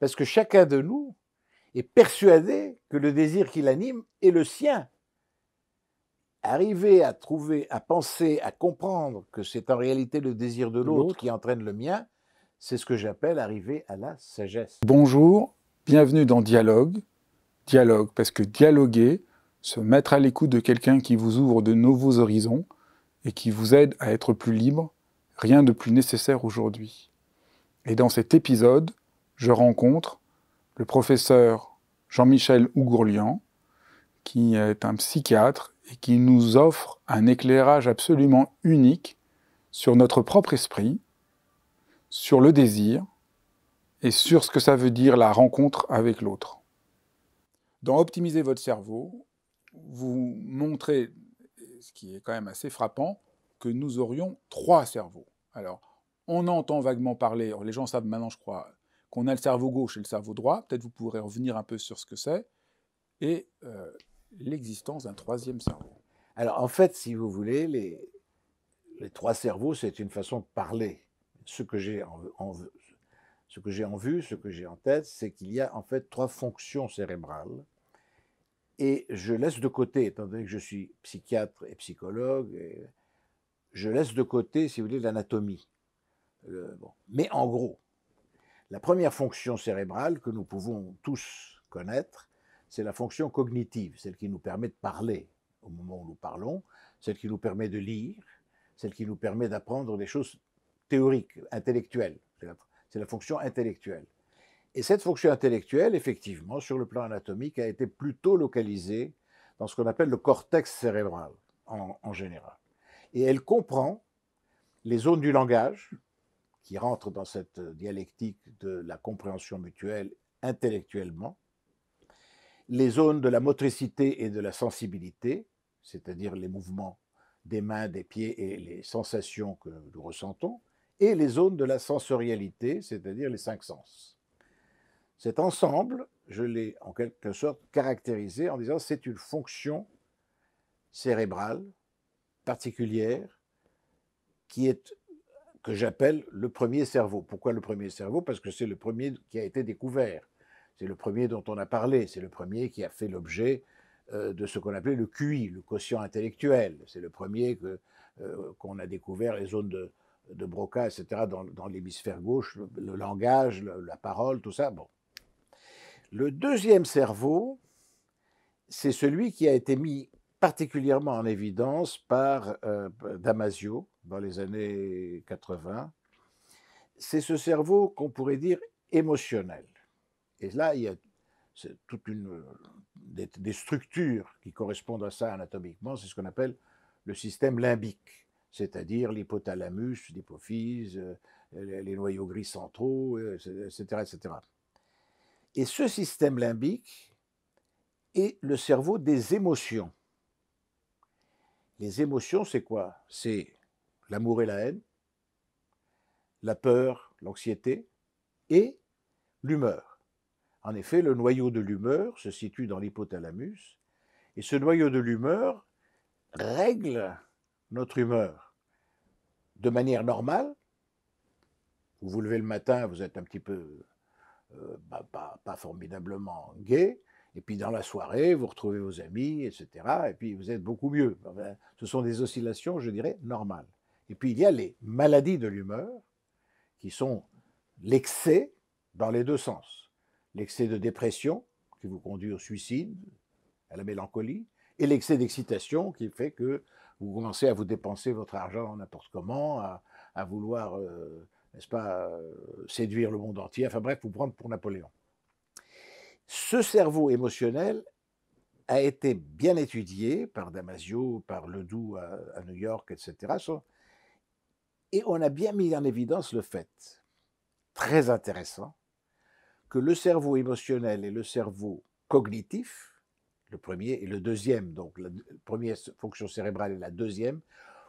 Parce que chacun de nous est persuadé que le désir qui l'anime est le sien. Arriver à trouver, à penser, à comprendre que c'est en réalité le désir de l'autre qui entraîne le mien, c'est ce que j'appelle arriver à la sagesse. Bonjour, bienvenue dans Dialogue. Dialogue, parce que dialoguer, se mettre à l'écoute de quelqu'un qui vous ouvre de nouveaux horizons et qui vous aide à être plus libre, rien de plus nécessaire aujourd'hui. Et dans cet épisode, je rencontre le professeur Jean-Michel Ougourlian, qui est un psychiatre et qui nous offre un éclairage absolument unique sur notre propre esprit, sur le désir et sur ce que ça veut dire la rencontre avec l'autre. Dans Optimiser votre cerveau, vous montrez, ce qui est quand même assez frappant, que nous aurions trois cerveaux. Alors, on entend vaguement parler, les gens savent maintenant, je crois, qu'on a le cerveau gauche et le cerveau droit. Peut-être vous pourrez revenir un peu sur ce que c'est. Et euh, l'existence d'un troisième cerveau. Alors en fait, si vous voulez, les, trois cerveaux, c'est une façon de parler. Ce que j'ai en, vue, ce que j'ai en tête, c'est qu'il y a en fait trois fonctions cérébrales. Et je laisse de côté, étant donné que je suis psychiatre et psychologue, je laisse de côté, si vous voulez, l'anatomie. Euh, Mais en gros, la première fonction cérébrale que nous pouvons tous connaître, c'est la fonction cognitive, celle qui nous permet de parler au moment où nous parlons, celle qui nous permet de lire, celle qui nous permet d'apprendre des choses théoriques, intellectuelles. C'est la fonction intellectuelle. Et cette fonction intellectuelle, effectivement, sur le plan anatomique, a été plutôt localisée dans ce qu'on appelle le cortex cérébral en, général. Et elle comprend les zones du langage, qui rentre dans cette dialectique de la compréhension mutuelle intellectuellement, les zones de la motricité et de la sensibilité, c'est-à-dire les mouvements des mains, des pieds et les sensations que nous ressentons, et les zones de la sensorialité, c'est-à-dire les cinq sens. Cet ensemble, je l'ai en quelque sorte caractérisé en disant c'est une fonction cérébrale particulière qui est que j'appelle le premier cerveau. Pourquoi le premier cerveau Parce que c'est le premier qui a été découvert, c'est le premier dont on a parlé, c'est le premier qui a fait l'objet euh, de ce qu'on appelait le QI, le quotient intellectuel. C'est le premier que, euh, qu'on a découvert les zones de, Broca, etc., dans, l'hémisphère gauche, le, langage, la parole, tout ça. Bon. Le deuxième cerveau, c'est celui qui a été mis particulièrement en évidence par euh, Damasio, dans les années 80, c'est ce cerveau qu'on pourrait dire émotionnel. Et là, il y a toute une des, des, structures qui correspondent à ça anatomiquement, c'est ce qu'on appelle le système limbique, c'est-à-dire l'hypothalamus, l'hypophyse, euh, les noyaux gris centraux, etc., euh, etc. Et ce système limbique est le cerveau des émotions. Les émotions, c'est quoi C'est l'amour et la haine, la peur, l'anxiété et l'humeur. En effet, le noyau de l'humeur se situe dans l'hypothalamus et ce noyau de l'humeur règle notre humeur de manière normale. Vous vous levez le matin, vous êtes un petit peu euh, bah, pas, pas formidablement gai, et puis dans la soirée, vous retrouvez vos amis, etc. Et puis vous êtes beaucoup mieux. Ce sont des oscillations, je dirais, normales. Et puis il y a les maladies de l'humeur, qui sont l'excès dans les deux sens. L'excès de dépression, qui vous conduit au suicide, à la mélancolie, et l'excès d'excitation, qui fait que vous commencez à vous dépenser votre argent n'importe comment, à, vouloir, euh, n'est-ce pas, euh, séduire le monde entier, enfin bref, vous prendre pour Napoléon. Ce cerveau émotionnel a été bien étudié par Damasio, par Ledoux à New York, etc. Et on a bien mis en évidence le fait, très intéressant, que le cerveau émotionnel et le cerveau cognitif, le premier et le deuxième, donc la première fonction cérébrale et la deuxième,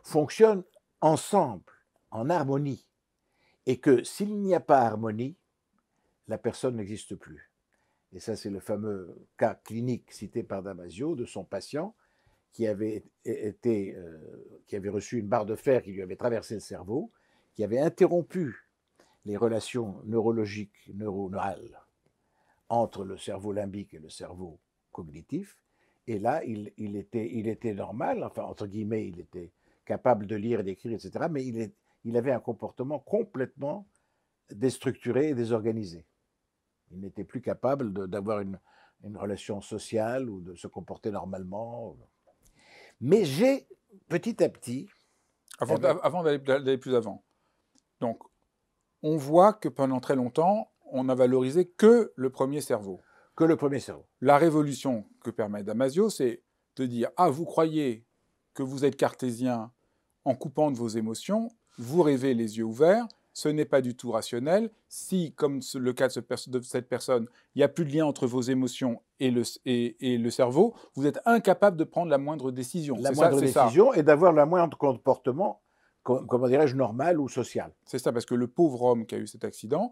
fonctionnent ensemble, en harmonie. Et que s'il n'y a pas harmonie, la personne n'existe plus. Et ça, c'est le fameux cas clinique cité par Damasio de son patient qui avait, été, euh, qui avait reçu une barre de fer qui lui avait traversé le cerveau, qui avait interrompu les relations neurologiques, neuronales entre le cerveau limbique et le cerveau cognitif. Et là, il, était, il était normal, enfin, entre guillemets, il était capable de lire, et d'écrire, etc. Mais il, il avait un comportement complètement déstructuré et désorganisé. Il n'était plus capable d'avoir une, une relation sociale ou de se comporter normalement. Mais j'ai petit à petit. Avant, euh, d'aller plus avant. Donc, on voit que pendant très longtemps, on n'a valorisé que le premier cerveau. Que le premier cerveau. La révolution que permet Damasio, c'est de dire Ah, vous croyez que vous êtes cartésien en coupant de vos émotions, vous rêvez les yeux ouverts, ce n'est pas du tout rationnel. Si, comme le cas de, cette personne, il n'y a plus de lien entre vos émotions et le, cerveau, vous êtes incapable de prendre la moindre décision. La moindre décision et d'avoir le moindre comportement, comment dirais-je, normal ou social. C'est ça, parce que le pauvre homme qui a eu cet accident,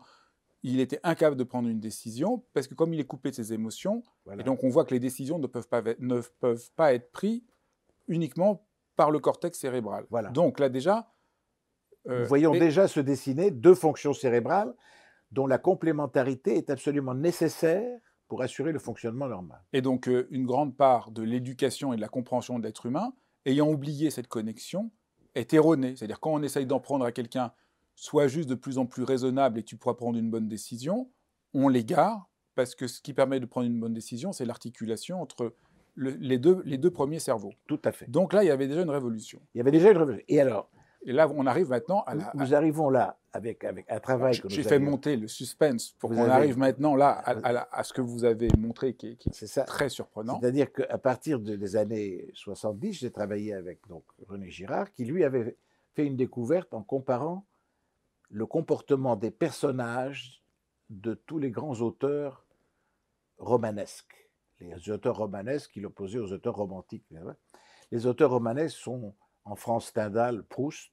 il était incapable de prendre une décision parce que comme il est coupé de ses émotions, et donc on voit que les décisions ne peuvent pas, ne peuvent pas être prises uniquement par le cortex cérébral. Donc là déjà, nous euh, voyons déjà se dessiner deux fonctions cérébrales dont la complémentarité est absolument nécessaire pour assurer le fonctionnement normal. Et donc euh, une grande part de l'éducation et de la compréhension de l'être humain, ayant oublié cette connexion, est erronée. C'est-à-dire quand on essaye d'en prendre à quelqu'un, soit juste de plus en plus raisonnable et tu pourras prendre une bonne décision, on l'égare, parce que ce qui permet de prendre une bonne décision, c'est l'articulation entre les deux premiers cerveaux. Tout à fait. Donc là, il y avait déjà une révolution. Il y avait déjà une révolution. Et alors, et là, on arrive maintenant à la. Nous arrivons là avec, avec un travail que J'ai fait monter le suspense pour qu'on arrive maintenant là euh, à, ce que vous avez montré qui, est, très surprenant. C'est-à-dire qu'à partir des années 70, j'ai travaillé avec donc, René Girard qui, lui, avait fait une découverte en comparant le comportement des personnages de tous les grands auteurs romanesques. Les auteurs romanesques, qui opposait aux auteurs romantiques. Les auteurs romanesques sont en France Stendhal, Proust,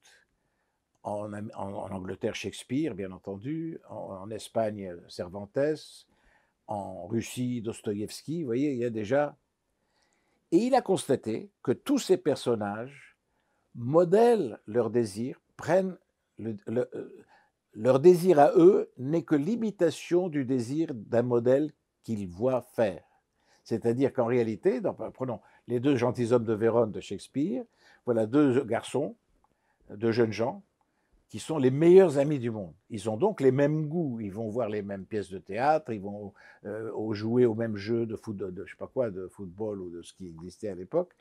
en, Angleterre Shakespeare, bien entendu, en, Espagne Cervantes, en Russie Dostoïevski. Vous voyez, il y a déjà. Et il a constaté que tous ces personnages modèlent leur désir, prennent le, euh, leur désir à eux n'est que l'imitation du désir d'un modèle qu'ils voient faire. C'est-à-dire qu'en réalité, dans, prenons les deux gentilshommes de Vérone de Shakespeare, voilà deux garçons, deux jeunes gens, qui sont les meilleurs amis du monde. Ils ont donc les mêmes goûts, ils vont voir les mêmes pièces de théâtre, ils vont euh, jouer au même jeu de, football ou de ce qui existait à l'époque.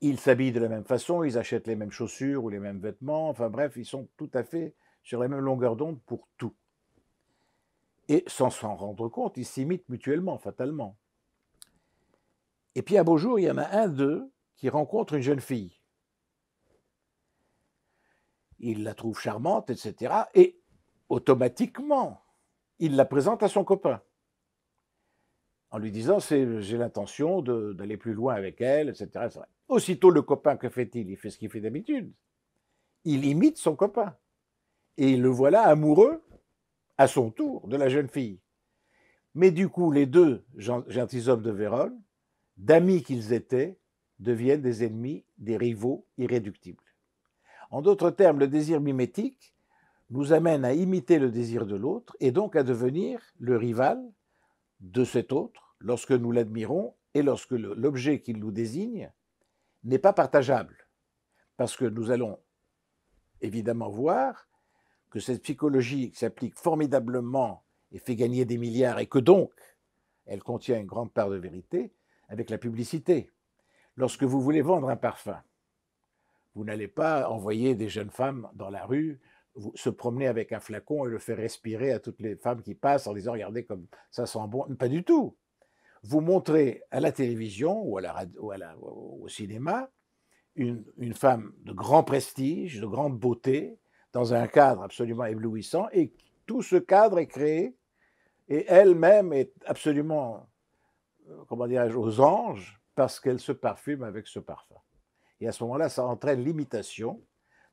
Ils s'habillent de la même façon, ils achètent les mêmes chaussures ou les mêmes vêtements, enfin bref, ils sont tout à fait sur la même longueur d'onde pour tout. Et sans s'en rendre compte, ils s'imitent mutuellement, fatalement. Et puis à beau jour, il y en a un d'eux qui rencontre une jeune fille. Il la trouve charmante, etc. Et automatiquement, il la présente à son copain en lui disant j'ai l'intention d'aller plus loin avec elle, etc., Aussitôt le copain, que fait-il Il fait ce qu'il fait d'habitude. Il imite son copain. Et le voilà amoureux, à son tour, de la jeune fille. Mais du coup, les deux gentilshommes de Vérone, d'amis qu'ils étaient, deviennent des ennemis, des rivaux irréductibles. En d'autres termes, le désir mimétique nous amène à imiter le désir de l'autre et donc à devenir le rival de cet autre lorsque nous l'admirons et lorsque l'objet qu'il nous désigne n'est pas partageable. Parce que nous allons évidemment voir que cette psychologie s'applique formidablement et fait gagner des milliards et que donc elle contient une grande part de vérité avec la publicité. Lorsque vous voulez vendre un parfum, vous n'allez pas envoyer des jeunes femmes dans la rue se promener avec un flacon et le faire respirer à toutes les femmes qui passent en les regardez comme ça sent bon. Pas du tout. Vous montrez à la télévision ou, à la, au cinéma une, femme de grand prestige, de grande beauté, dans un cadre absolument éblouissant, et tout ce cadre est créé, et elle-même est absolument, euh, comment dirais aux anges, parce qu'elle se parfume avec ce parfum. Et à ce moment-là, ça entraîne l'imitation,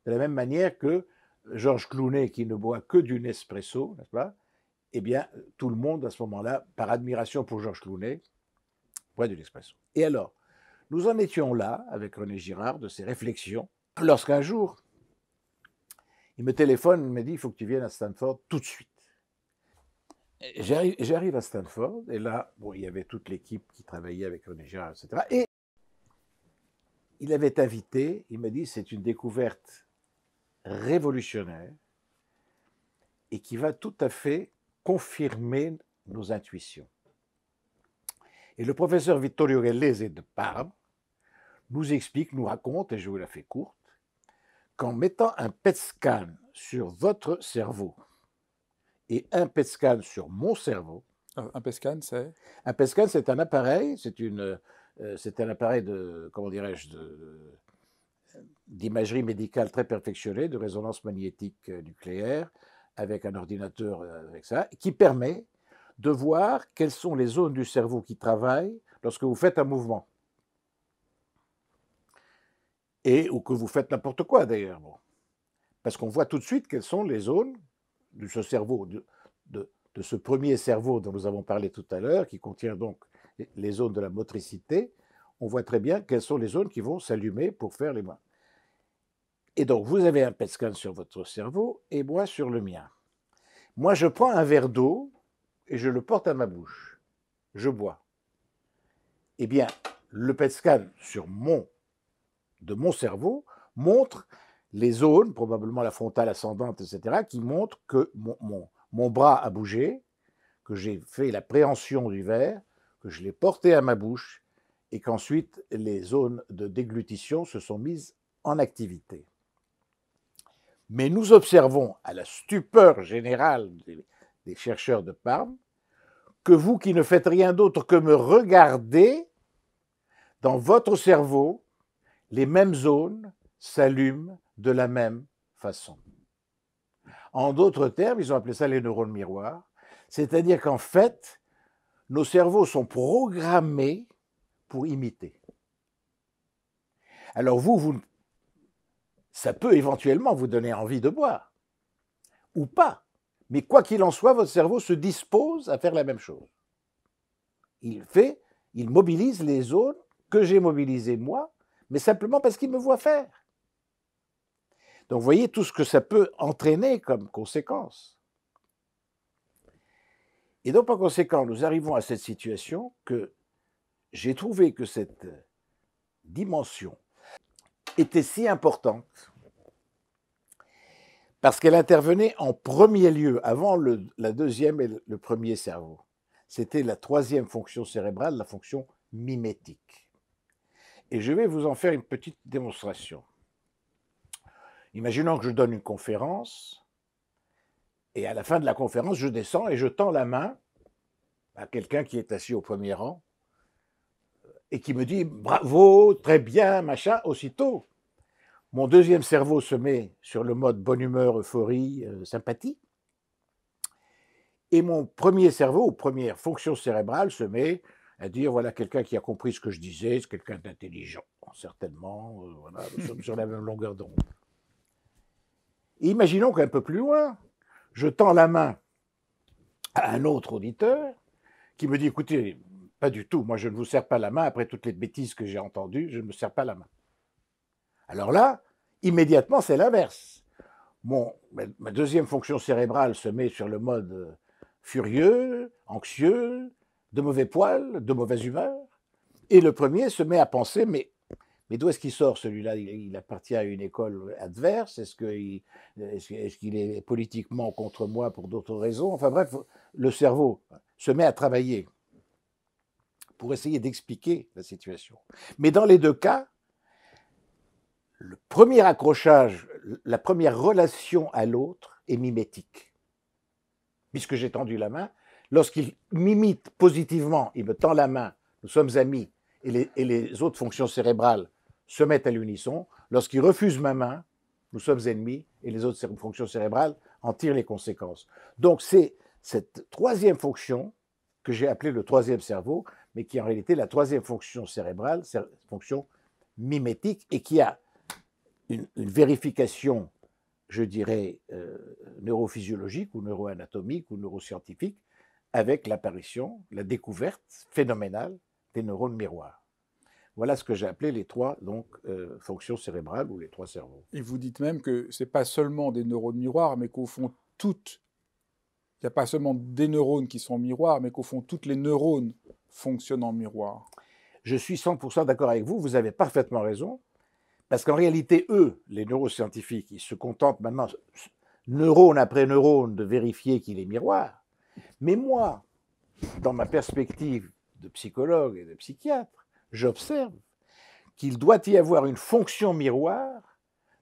de la même manière que Georges Clooney qui ne boit que du Nespresso, n'est-ce pas Eh bien, tout le monde, à ce moment-là, par admiration pour Georges Clooney, boit du Nespresso. Et alors, nous en étions là, avec René Girard, de ses réflexions, lorsqu'un jour, il me téléphone, il me dit, il faut que tu viennes à Stanford tout de suite. J'arrive à Stanford, et là, bon, il y avait toute l'équipe qui travaillait avec René Gérard, etc. Et il avait invité, il m'a dit, c'est une découverte révolutionnaire et qui va tout à fait confirmer nos intuitions. Et le professeur Vittorio Gallese de Parme nous explique, nous raconte, et je vous la fais courte, qu'en mettant un PET scan sur votre cerveau, et un PET scan sur mon cerveau. Un PET scan, c'est Un PET scan, c'est un appareil, c'est une, euh, c'est un appareil de, comment dirais-je, de, d'imagerie médicale très perfectionnée, de résonance magnétique euh, nucléaire, avec un ordinateur, euh, avec ça, qui permet de voir quelles sont les zones du cerveau qui travaillent lorsque vous faites un mouvement. Et ou que vous faites n'importe quoi d'ailleurs. Bon. Parce qu'on voit tout de suite quelles sont les zones de ce cerveau, de, de, ce premier cerveau dont nous avons parlé tout à l'heure, qui contient donc les zones de la motricité, on voit très bien quelles sont les zones qui vont s'allumer pour faire les mains. Et donc, vous avez un PET scan sur votre cerveau et moi sur le mien. Moi, je prends un verre d'eau et je le porte à ma bouche. Je bois. Eh bien, le PET scan sur mon, de mon cerveau montre les zones, probablement la frontale ascendante, etc., qui montrent que mon, bras a bougé, que j'ai fait la préhension du verre, que je l'ai porté à ma bouche, et qu'ensuite les zones de déglutition se sont mises en activité. Mais nous observons, à la stupeur générale des chercheurs de Parme, que vous qui ne faites rien d'autre que me regarder, dans votre cerveau, les mêmes zones s'allument de la même façon. En d'autres termes, ils ont appelé ça les neurones miroirs, c'est-à-dire qu'en fait, nos cerveaux sont programmés pour imiter. Alors vous, vous, ça peut éventuellement vous donner envie de boire, ou pas. Mais quoi qu'il en soit, votre cerveau se dispose à faire la même chose. Il fait, il mobilise les zones que j'ai mobilisées moi, mais simplement parce qu'il me voit faire. Donc, vous voyez tout ce que ça peut entraîner comme conséquence. Et donc, par conséquent, nous arrivons à cette situation que j'ai trouvé que cette dimension était si importante parce qu'elle intervenait en premier lieu, avant la deuxième et le premier cerveau. C'était la troisième fonction cérébrale, la fonction mimétique. Et je vais vous en faire une petite démonstration. Imaginons que je donne une conférence et à la fin de la conférence, je descends et je tends la main à quelqu'un qui est assis au premier rang et qui me dit bravo, très bien, machin, aussitôt. Mon deuxième cerveau se met sur le mode bonne humeur, euphorie, euh, sympathie. Et mon premier cerveau, première fonction cérébrale, se met à dire voilà quelqu'un qui a compris ce que je disais, c'est quelqu'un d'intelligent, certainement, euh, nous sommes sur la même longueur d'onde imaginons qu'un peu plus loin, je tends la main à un autre auditeur qui me dit, écoutez, pas du tout, moi je ne vous sers pas la main, après toutes les bêtises que j'ai entendues, je ne me sers pas la main. Alors là, immédiatement, c'est l'inverse. Mon, ma deuxième fonction cérébrale se met sur le mode euh, furieux, anxieux, de mauvais poil, de mauvaise humeur, et le premier se met à penser, mais mais d'où est-ce qu'il sort celui-là il, appartient à une école adverse Est-ce qu'il est, est, politiquement contre moi pour d'autres raisons Enfin bref, le cerveau se met à travailler pour essayer d'expliquer la situation. Mais dans les deux cas, le premier accrochage, la première relation à l'autre est mimétique. Puisque j'ai tendu la main, lorsqu'il m'imite positivement, il me tend la main, nous sommes amis, et les autres fonctions cérébrales se mettent à l'unisson. Lorsqu'ils refusent ma main, nous sommes ennemis et les autres fonctions cérébrales en tirent les conséquences. Donc c'est cette troisième fonction que j'ai appelée le troisième cerveau, mais qui est en réalité la troisième fonction cérébrale, fonction mimétique, et qui a une, vérification, je dirais, euh, neurophysiologique ou neuroanatomique ou neuroscientifique, avec l'apparition, la découverte phénoménale des neurones miroirs. Voilà ce que j'ai appelé les trois donc, euh, fonctions cérébrales ou les trois cerveaux. Et vous dites même que ce n'est pas seulement des neurones miroirs, mais qu'au fond, toutes, il n'y a pas seulement des neurones qui sont miroirs, mais qu'au fond, toutes les neurones fonctionnent en miroir. Je suis 100% d'accord avec vous, vous avez parfaitement raison, parce qu'en réalité, eux, les neuroscientifiques, ils se contentent maintenant, neurone après neurone, de vérifier qu'il est miroir. Mais moi, dans ma perspective de psychologue et de psychiatre, j'observe qu'il doit y avoir une fonction miroir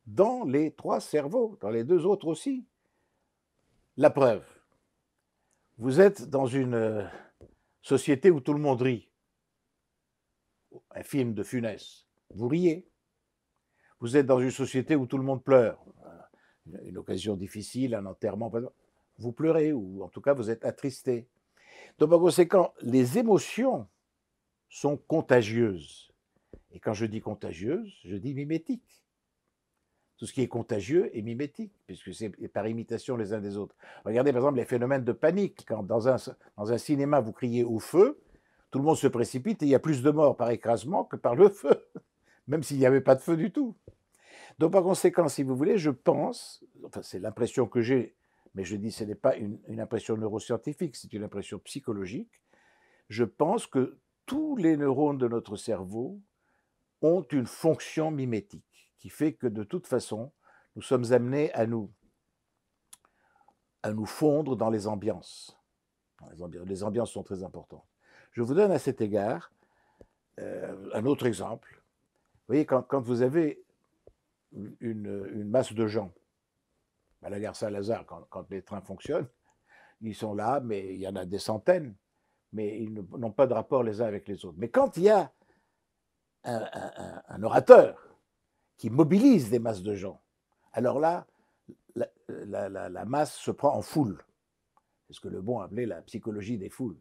dans les trois cerveaux, dans les deux autres aussi. La preuve, vous êtes dans une euh, société où tout le monde rit. Un film de Funès, vous riez. Vous êtes dans une société où tout le monde pleure. Euh, une occasion difficile, un enterrement, vous pleurez ou en tout cas vous êtes attristé. Donc par conséquent, les émotions sont contagieuses. Et quand je dis contagieuses, je dis mimétiques. Tout ce qui est contagieux est mimétique, puisque c'est par imitation les uns des autres. Regardez par exemple les phénomènes de panique. Quand dans un, dans un cinéma vous criez au feu, tout le monde se précipite et il y a plus de morts par écrasement que par le feu, même s'il n'y avait pas de feu du tout. Donc par conséquent, si vous voulez, je pense, enfin c'est l'impression que j'ai, mais je dis ce n'est pas une, une impression neuroscientifique, c'est une impression psychologique, je pense que tous les neurones de notre cerveau ont une fonction mimétique qui fait que de toute façon, nous sommes amenés à nous, à nous fondre dans les ambiances. Les ambiances, sont très importantes. Je vous donne à cet égard euh, un autre exemple. Vous voyez, quand, vous avez une, masse de gens, à la gare Saint-Lazare, quand les trains fonctionnent, ils sont là, mais il y en a des centaines mais ils n'ont pas de rapport les uns avec les autres. Mais quand il y a un, orateur qui mobilise des masses de gens, alors là, la, masse se prend en foule. C'est ce que Le Bon appelait la psychologie des foules.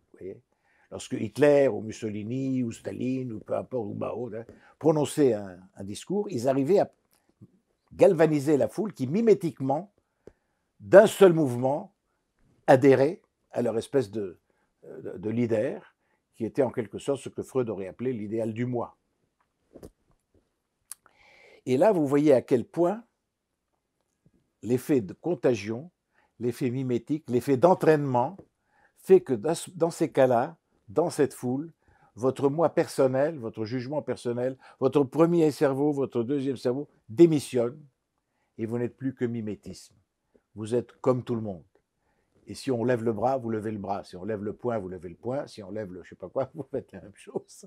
Lorsque Hitler ou Mussolini ou Staline ou peu importe, ou Mao, hein, prononçaient un, un discours, ils arrivaient à galvaniser la foule qui mimétiquement, d'un seul mouvement, adhérait à leur espèce de, de leader qui était en quelque sorte ce que Freud aurait appelé l'idéal du moi. Et là, vous voyez à quel point l'effet de contagion, l'effet mimétique, l'effet d'entraînement fait que dans ces cas-là, dans cette foule, votre moi personnel, votre jugement personnel, votre premier cerveau, votre deuxième cerveau démissionne et vous n'êtes plus que mimétisme. Vous êtes comme tout le monde. Et si on lève le bras, vous levez le bras. Si on lève le poing, vous levez le poing. Si on lève le je sais pas quoi, vous faites la même chose.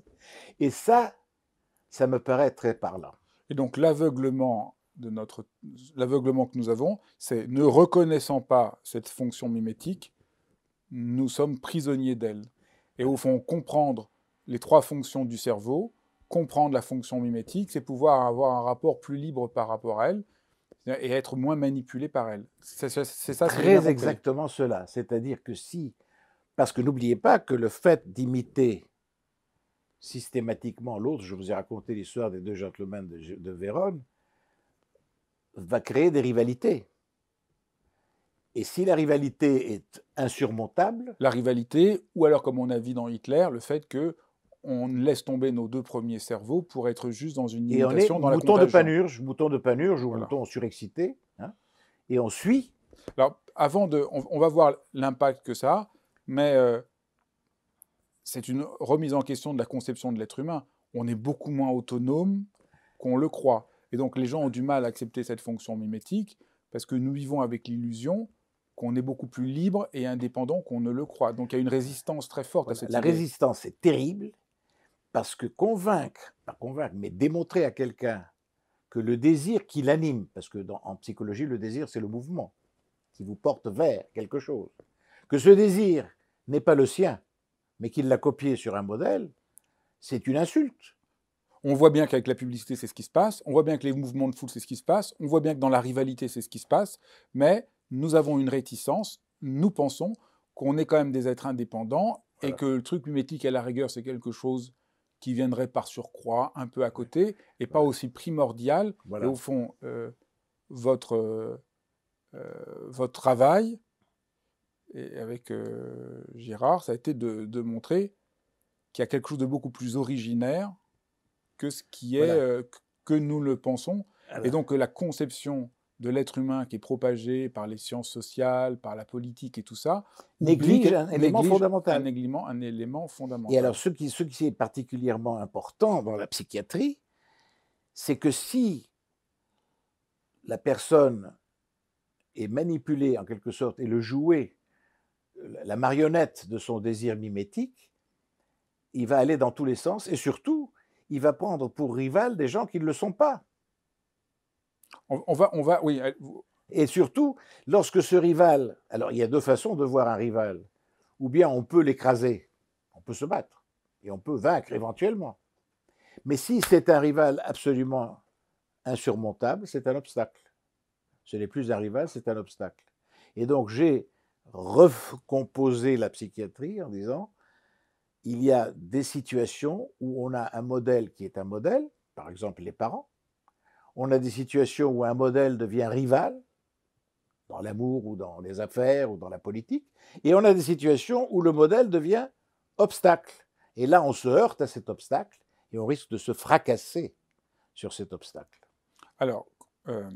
Et ça, ça me paraît très parlant. Et donc l'aveuglement de notre l'aveuglement que nous avons, c'est ne reconnaissant pas cette fonction mimétique, nous sommes prisonniers d'elle. Et au fond, comprendre les trois fonctions du cerveau, comprendre la fonction mimétique, c'est pouvoir avoir un rapport plus libre par rapport à elle, et être moins manipulé par elle. C'est ça. Très exactement cela. C'est-à-dire que si, parce que n'oubliez pas que le fait d'imiter systématiquement l'autre, je vous ai raconté l'histoire des deux gentlemen de, de Vérone, va créer des rivalités. Et si la rivalité est insurmontable. La rivalité, ou alors, comme on a vu dans Hitler, le fait que on laisse tomber nos deux premiers cerveaux pour être juste dans une imitation et on est mouton de panurge, mouton de panurge ou mouton surexcité, hein, et on suit. Alors, avant de, on, va voir l'impact que ça a, mais euh, c'est une remise en question de la conception de l'être humain. On est beaucoup moins autonome qu'on le croit, et donc les gens ont du mal à accepter cette fonction mimétique parce que nous vivons avec l'illusion qu'on est beaucoup plus libre et indépendant qu'on ne le croit. Donc il y a une résistance très forte à cette La résistance est terrible parce que convaincre, pas convaincre, mais démontrer à quelqu'un que le désir qui l'anime, parce que en psychologie, le désir, c'est le mouvement qui vous porte vers quelque chose, que ce désir n'est pas le sien, mais qu'il l'a copié sur un modèle, c'est une insulte. On voit bien qu'avec la publicité, c'est ce qui se passe, on voit bien que les mouvements de foule, c'est ce qui se passe, on voit bien que dans la rivalité, c'est ce qui se passe, mais nous avons une réticence, nous pensons qu'on est quand même des êtres indépendants et que le truc mimétique, à la rigueur, c'est quelque chose qui viendrait par surcroît, un peu à côté, et pas aussi primordial. Et au fond, euh, votre, euh, euh, votre travail, et avec Gérard, ça a été de, montrer qu'il y a quelque chose de beaucoup plus originaire que ce qui est, que nous le pensons. Et donc la conception de l'être humain qui est propagé par les sciences sociales, par la politique et tout ça, néglige, un élément fondamental. Un un élément fondamental. Et alors, ce qui, ce qui est particulièrement important dans la psychiatrie, c'est que si la personne est manipulée en quelque sorte et le jouet, la marionnette de son désir mimétique, il va aller dans tous les sens et surtout, il va prendre pour rival des gens qui ne le sont pas. On, va, on va, oui. Et surtout, lorsque ce rival, alors il y a deux façons de voir un rival, ou bien on peut l'écraser, on peut se battre, et on peut vaincre éventuellement. Mais si c'est un rival absolument insurmontable, c'est un obstacle. Ce n'est plus un rival, c'est un obstacle. Et donc j'ai recomposé la psychiatrie en disant, il y a des situations où on a un modèle qui est un modèle, par exemple les parents, on a des situations où un modèle devient rival, dans l'amour ou dans les affaires ou dans la politique, et on a des situations où le modèle devient obstacle. Et là, on se heurte à cet obstacle et on risque de se fracasser sur cet obstacle. Alors, euh,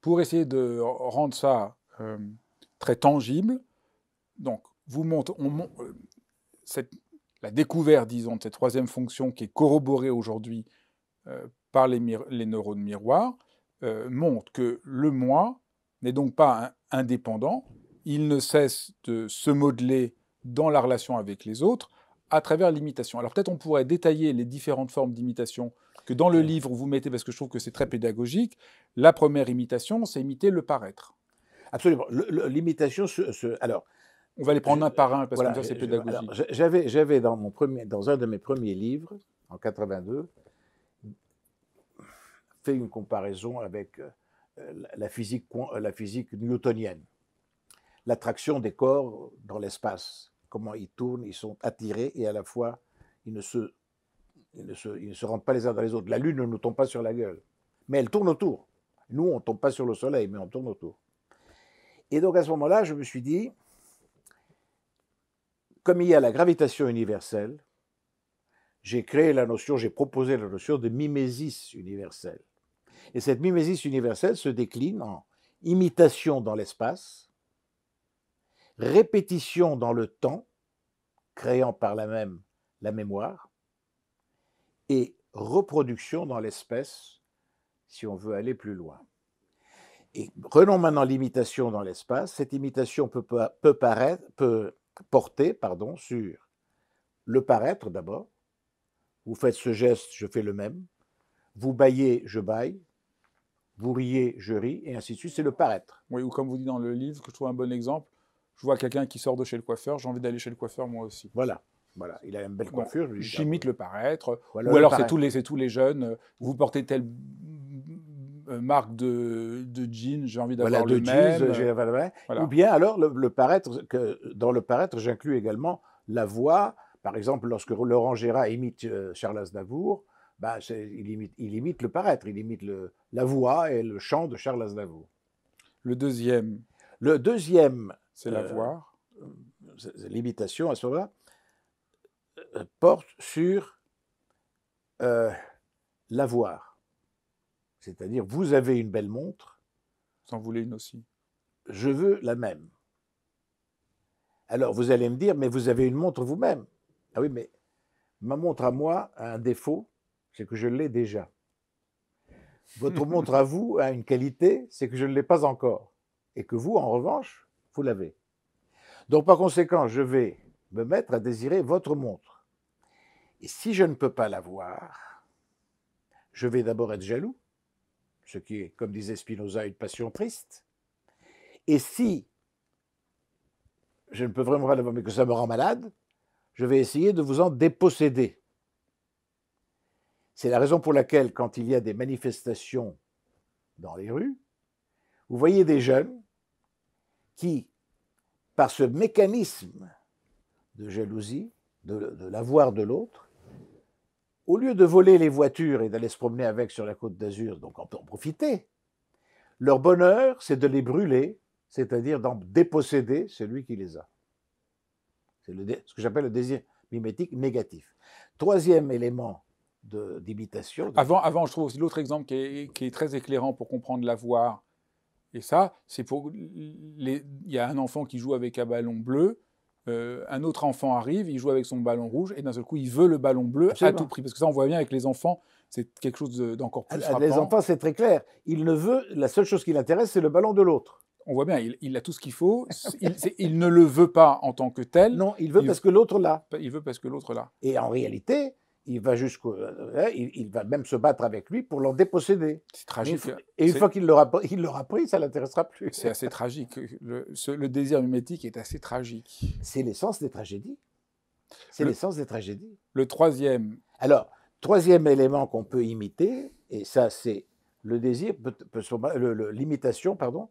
pour essayer de rendre ça euh, très tangible, donc, vous euh, la découverte, disons, de cette troisième fonction qui est corroborée aujourd'hui par les, neurones miroirs miroir euh, montre que le moi n'est donc pas indépendant, il ne cesse de se modeler dans la relation avec les autres à travers l'imitation. Alors peut-être on pourrait détailler les différentes formes d'imitation que dans le livre vous mettez, parce que je trouve que c'est très pédagogique. La première imitation, c'est imiter le paraître. Absolument. L'imitation, alors... On va les prendre un par un, parce que c'est pédagogique. J'avais dans, dans un de mes premiers livres, en 82, une comparaison avec euh, la physique, euh, la physique newtonienne. L'attraction des corps dans l'espace, comment ils tournent, ils sont attirés et à la fois ils ne se, ils ne se, ils se rendent pas les uns dans les autres. La Lune ne nous tombe pas sur la gueule, mais elle tourne autour. Nous, on ne tombe pas sur le Soleil, mais on tourne autour. Et donc à ce moment-là, je me suis dit, comme il y a la gravitation universelle, j'ai créé la notion, j'ai proposé la notion de mimesis universelle. Et cette mimésis universelle se décline en imitation dans l'espace, répétition dans le temps, créant par la même la mémoire, et reproduction dans l'espèce, si on veut aller plus loin. Et prenons maintenant l'imitation dans l'espace. Cette imitation peut, peut, paraître, peut porter pardon, sur le paraître d'abord. Vous faites ce geste, je fais le même. Vous baillez, je baille vous riez, je ris, et ainsi de suite, c'est le paraître. Oui, ou comme vous dites dans le livre, que je trouve un bon exemple, je vois quelqu'un qui sort de chez le coiffeur, j'ai envie d'aller chez le coiffeur moi aussi. Voilà. Voilà, il a une belle coiffure. J'imite le paraître. ou alors c'est tous, les, jeunes, euh, vous portez telle marque de, jeans, j'ai envie d'avoir le de même. Jeans, Ou bien alors le, paraître, dans le paraître, j'inclus également la voix. Par exemple, lorsque Laurent Gérard imite euh, Charles Davour bah, il, imite, le paraître, il imite la voix et le chant de Charles Aznavour. Le deuxième Le deuxième. C'est la euh, voix. Euh, l'imitation à ce moment-là euh, porte sur la l'avoir. C'est-à-dire, vous avez une belle montre. Vous en voulez une aussi Je veux la même. Alors vous allez me dire, mais vous avez une montre vous-même. Ah oui, mais ma montre à moi a un défaut c'est que je l'ai déjà. Votre montre à vous a une qualité, c'est que je ne l'ai pas encore. Et que vous, en revanche, vous l'avez. Donc par conséquent, je vais me mettre à désirer votre montre. Et si je ne peux pas l'avoir, je vais d'abord être jaloux, ce qui est, comme disait Spinoza, une passion triste. Et si je ne peux vraiment pas l'avoir, mais que ça me rend malade, je vais essayer de vous en déposséder. C'est la raison pour laquelle, quand il y a des manifestations dans les rues, vous voyez des jeunes qui, par ce mécanisme de jalousie, de, l'avoir de l'autre, au lieu de voler les voitures et d'aller se promener avec sur la côte d'Azur, donc en profiter, leur bonheur, c'est de les brûler, c'est-à-dire d'en déposséder celui qui les a. C'est ce que j'appelle le désir mimétique négatif. Troisième élément d'imitation. Avant, je trouve aussi l'autre exemple qui est, très éclairant pour comprendre la l'avoir. Et ça, c'est pour. Il y a un enfant qui joue avec un ballon bleu. Euh, un autre enfant arrive, il joue avec son ballon rouge et d'un seul coup il veut le ballon bleu à tout prix. Parce que ça, on voit bien avec les enfants, c'est quelque chose d'encore plus. À, ah, les enfants, c'est très clair. Il ne veut, la seule chose qui l'intéresse, c'est le ballon de l'autre. On voit bien, il, a tout ce qu'il faut. Il, ne le veut pas en tant que tel. Non, il veut parce que l'autre l'a. Il veut parce que l'autre l'a. Et en réalité, il va jusqu'au, euh, euh, il, va même se battre avec lui pour l'en déposséder. C'est tragique. et hein. une fois qu'il l'aura, il pris, ça l'intéressera plus. C'est assez tragique. Le, désir mimétique est assez tragique. C'est l'essence des tragédies. C'est l'essence des tragédies. Le troisième. Alors, troisième élément qu'on peut imiter, et ça c'est le désir, l'imitation, pardon,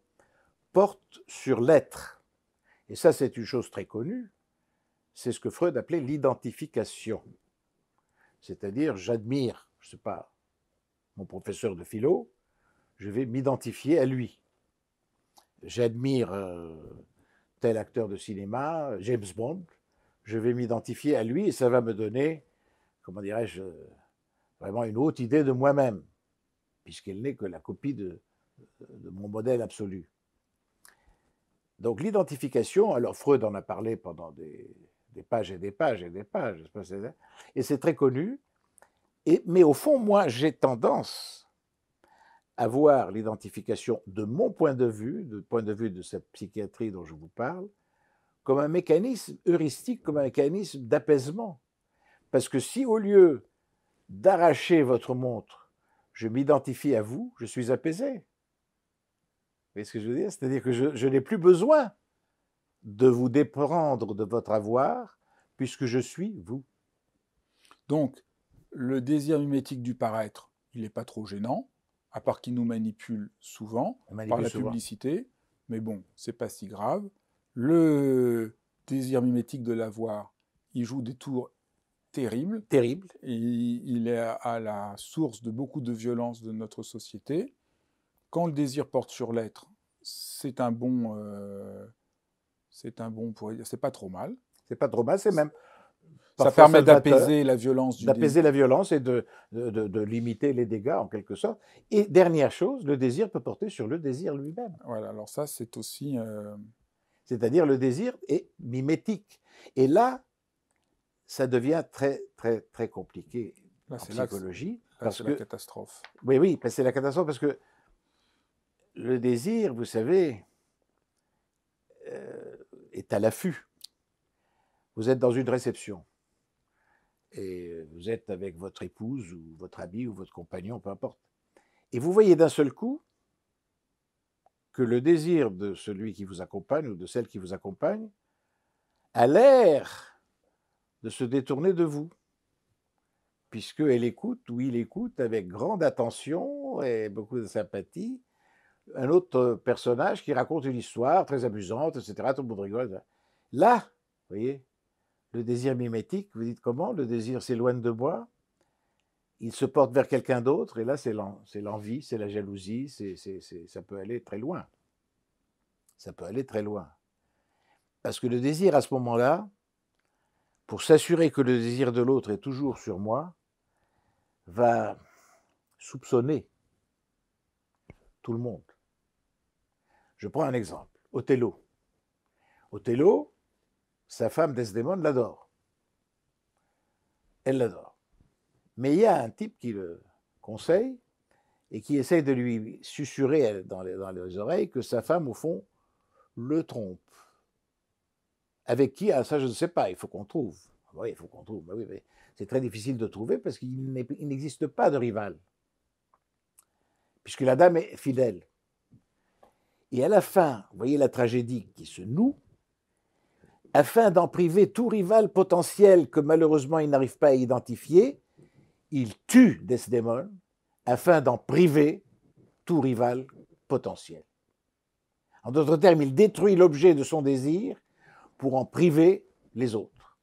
porte sur l'être. Et ça c'est une chose très connue. C'est ce que Freud appelait l'identification c'est-à-dire j'admire, je ne sais pas, mon professeur de philo, je vais m'identifier à lui. J'admire euh, tel acteur de cinéma, James Bond, je vais m'identifier à lui et ça va me donner, comment dirais-je, vraiment une haute idée de moi-même, puisqu'elle n'est que la copie de, de mon modèle absolu. Donc l'identification, alors Freud en a parlé pendant des, des pages et des pages et des pages. Et c'est très connu. Et, mais au fond, moi, j'ai tendance à voir l'identification de mon point de vue, du point de vue de cette psychiatrie dont je vous parle, comme un mécanisme heuristique, comme un mécanisme d'apaisement. Parce que si au lieu d'arracher votre montre, je m'identifie à vous, je suis apaisé. Vous voyez ce que je veux dire C'est-à-dire que je n'ai plus besoin de vous déprendre de votre avoir, puisque je suis vous. Donc, le désir mimétique du paraître, il n'est pas trop gênant, à part qu'il nous manipule souvent par la publicité, mais bon, c'est pas si grave. Le désir mimétique de l'avoir, il joue des tours terribles. Terrible. il est à la source de beaucoup de violences de notre société. Quand le désir porte sur l'être, c'est un bon euh, c'est un bon pour. C'est pas trop mal. C'est pas trop mal, c'est même. Ça permet d'apaiser la violence du D'apaiser la violence et de, de, limiter les dégâts en quelque sorte. Et dernière chose, le désir peut porter sur le désir lui-même. Voilà, alors ça c'est aussi. Euh, C'est-à-dire le désir est mimétique. Et là, ça devient très très très compliqué en psychologie. parce que la catastrophe. Oui, oui, c'est la catastrophe parce que le désir, vous savez, à l'affût. Vous êtes dans une réception et vous êtes avec votre épouse ou votre ami ou votre compagnon, peu importe. Et vous voyez d'un seul coup que le désir de celui qui vous accompagne ou de celle qui vous accompagne a l'air de se détourner de vous, puisqu'elle écoute ou il écoute avec grande attention et beaucoup de sympathie un autre personnage qui raconte une histoire très amusante, etc. Là, vous voyez, le désir mimétique, vous dites comment Le désir s'éloigne de moi, il se porte vers quelqu'un d'autre, et là, c'est l'envie, c'est la jalousie, C'est ça peut aller très loin. Ça peut aller très loin. Parce que le désir, à ce moment-là, pour s'assurer que le désir de l'autre est toujours sur moi, va soupçonner tout le monde. Je prends un exemple. Othello. Othello, sa femme Desdemone l'adore. Elle l'adore. Mais il y a un type qui le conseille et qui essaye de lui susurrer dans les, oreilles que sa femme, au fond, le trompe. Avec qui ah, ça, je ne sais pas, il faut qu'on trouve. Ah bah oui, il faut qu'on trouve. Bah c'est très difficile de trouver parce qu'il n'existe pas de rival. Puisque la dame est fidèle. Et à la fin, vous voyez la tragédie qui se noue, afin d'en priver tout rival potentiel que malheureusement il n'arrive pas à identifier, il tue Desdemone afin d'en priver tout rival potentiel. En d'autres termes, il détruit l'objet de son désir pour en priver les autres,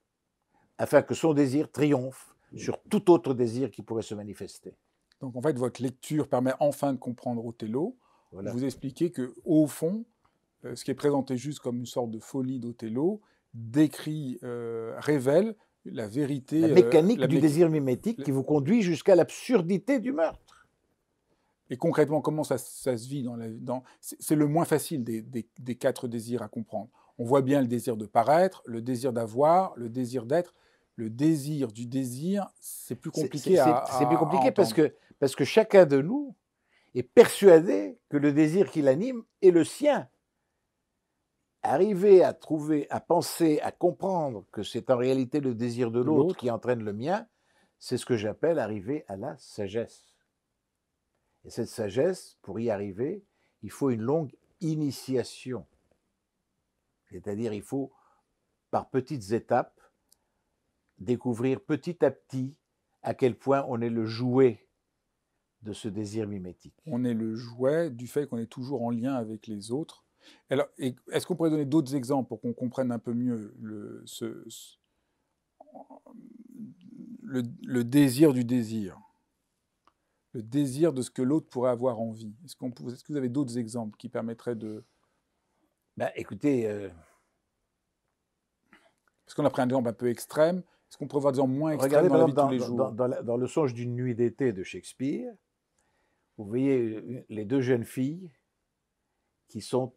afin que son désir triomphe sur tout autre désir qui pourrait se manifester. Donc en fait, votre lecture permet enfin de comprendre Othello, vous expliquez que, au fond, euh, ce qui est présenté juste comme une sorte de folie d'Othello décrit, euh, révèle la vérité. La euh, mécanique du désir mimétique qui vous conduit jusqu'à l'absurdité du meurtre. Et concrètement, comment ça, se vit dans, la, dans... C'est le moins facile des, quatre désirs à comprendre. On voit bien le désir de paraître, le désir d'avoir, le désir d'être le désir du désir, c'est plus compliqué à. C'est plus compliqué parce, que, parce que chacun de nous et persuadé que le désir qui l'anime est le sien. Arriver à trouver, à penser, à comprendre que c'est en réalité le désir de l'autre qui entraîne le mien, c'est ce que j'appelle arriver à la sagesse. Et cette sagesse, pour y arriver, il faut une longue initiation. C'est-à-dire, il faut, par petites étapes, découvrir petit à petit à quel point on est le jouet de ce désir mimétique. On est le jouet du fait qu'on est toujours en lien avec les autres. Alors, est-ce qu'on pourrait donner d'autres exemples pour qu'on comprenne un peu mieux le, désir du désir le désir de ce que l'autre pourrait avoir envie. Est-ce, qu'on, est que vous avez d'autres exemples qui permettraient de... Bah, écoutez... Euh, parce qu'on a pris un exemple un peu extrême. Est-ce qu'on pourrait voir des moins extrême dans tous les jours dans, le songe d'une nuit d'été de Shakespeare, vous voyez euh, les deux jeunes filles qui sont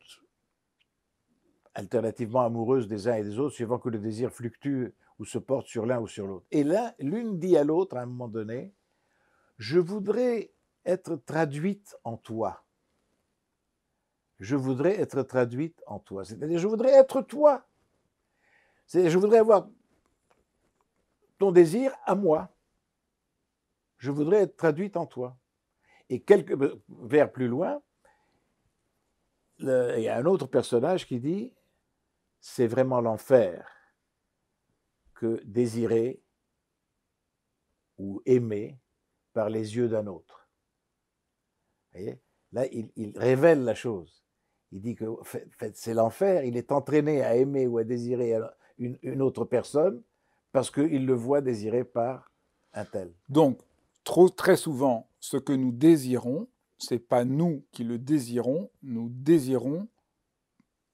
alternativement amoureuses des uns et des autres, suivant que le désir fluctue ou se porte sur l'un ou sur l'autre. Et là, l'une dit à l'autre, à un moment donné, je voudrais être traduite en toi. Je voudrais être traduite en toi. C'est-à-dire, je voudrais être toi. cest je voudrais avoir ton désir à moi. Je voudrais être traduite en toi. Et quelques euh, vers plus loin, il y a un autre personnage qui dit c'est vraiment l'enfer que désirer ou aimer par les yeux d'un autre. Là, il, révèle la chose. Il dit que c'est l'enfer, il est entraîné à aimer ou à désirer une, une autre personne parce qu'il le voit désiré par un tel. Donc, trop, très souvent, ce que nous désirons, c'est pas nous qui le désirons, nous désirons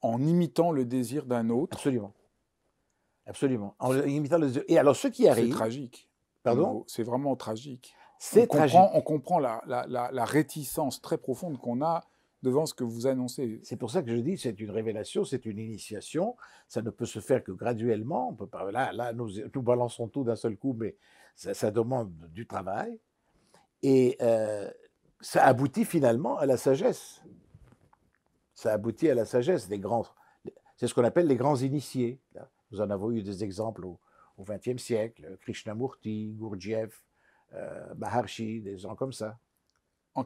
en imitant le désir d'un autre. Absolument. Absolument. En imitant le Et alors, ce qui arrive. C'est tragique. Pardon C'est vraiment tragique. C'est tragique. on comprend la, réticence très profonde qu'on a devant ce que vous annoncez. C'est pour ça que je dis c'est une révélation, c'est une initiation. Ça ne peut se faire que graduellement. On peut pas, là, nous, balançons tout d'un seul coup, mais ça demande du travail. Et euh, ça aboutit finalement à la sagesse. Ça aboutit à la sagesse des grands. C'est ce qu'on appelle les grands initiés. Nous en avons eu des exemples au XXe siècle, Krishnamurti, Gurdjieff, euh, Maharshi, des gens comme ça. En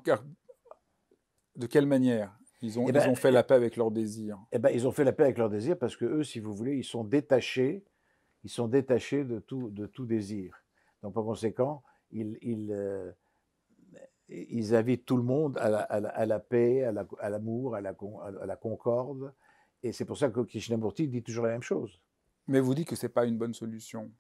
De quelle manière ils ont, eh ben, ont fait la eh paix avec leurs désirs Eh ben, ils ont fait la paix avec leur désir parce que eux, si vous voulez, ils sont détachés, ils sont détachés de tout, de tout désir. Donc, par conséquent, ils, ils, euh, ils invitent tout le monde à la, paix, à l'amour, à, la, concorde. Et c'est pour ça que Krishnamurti dit toujours la même chose. Mais vous dites que ce n'est pas une bonne solution.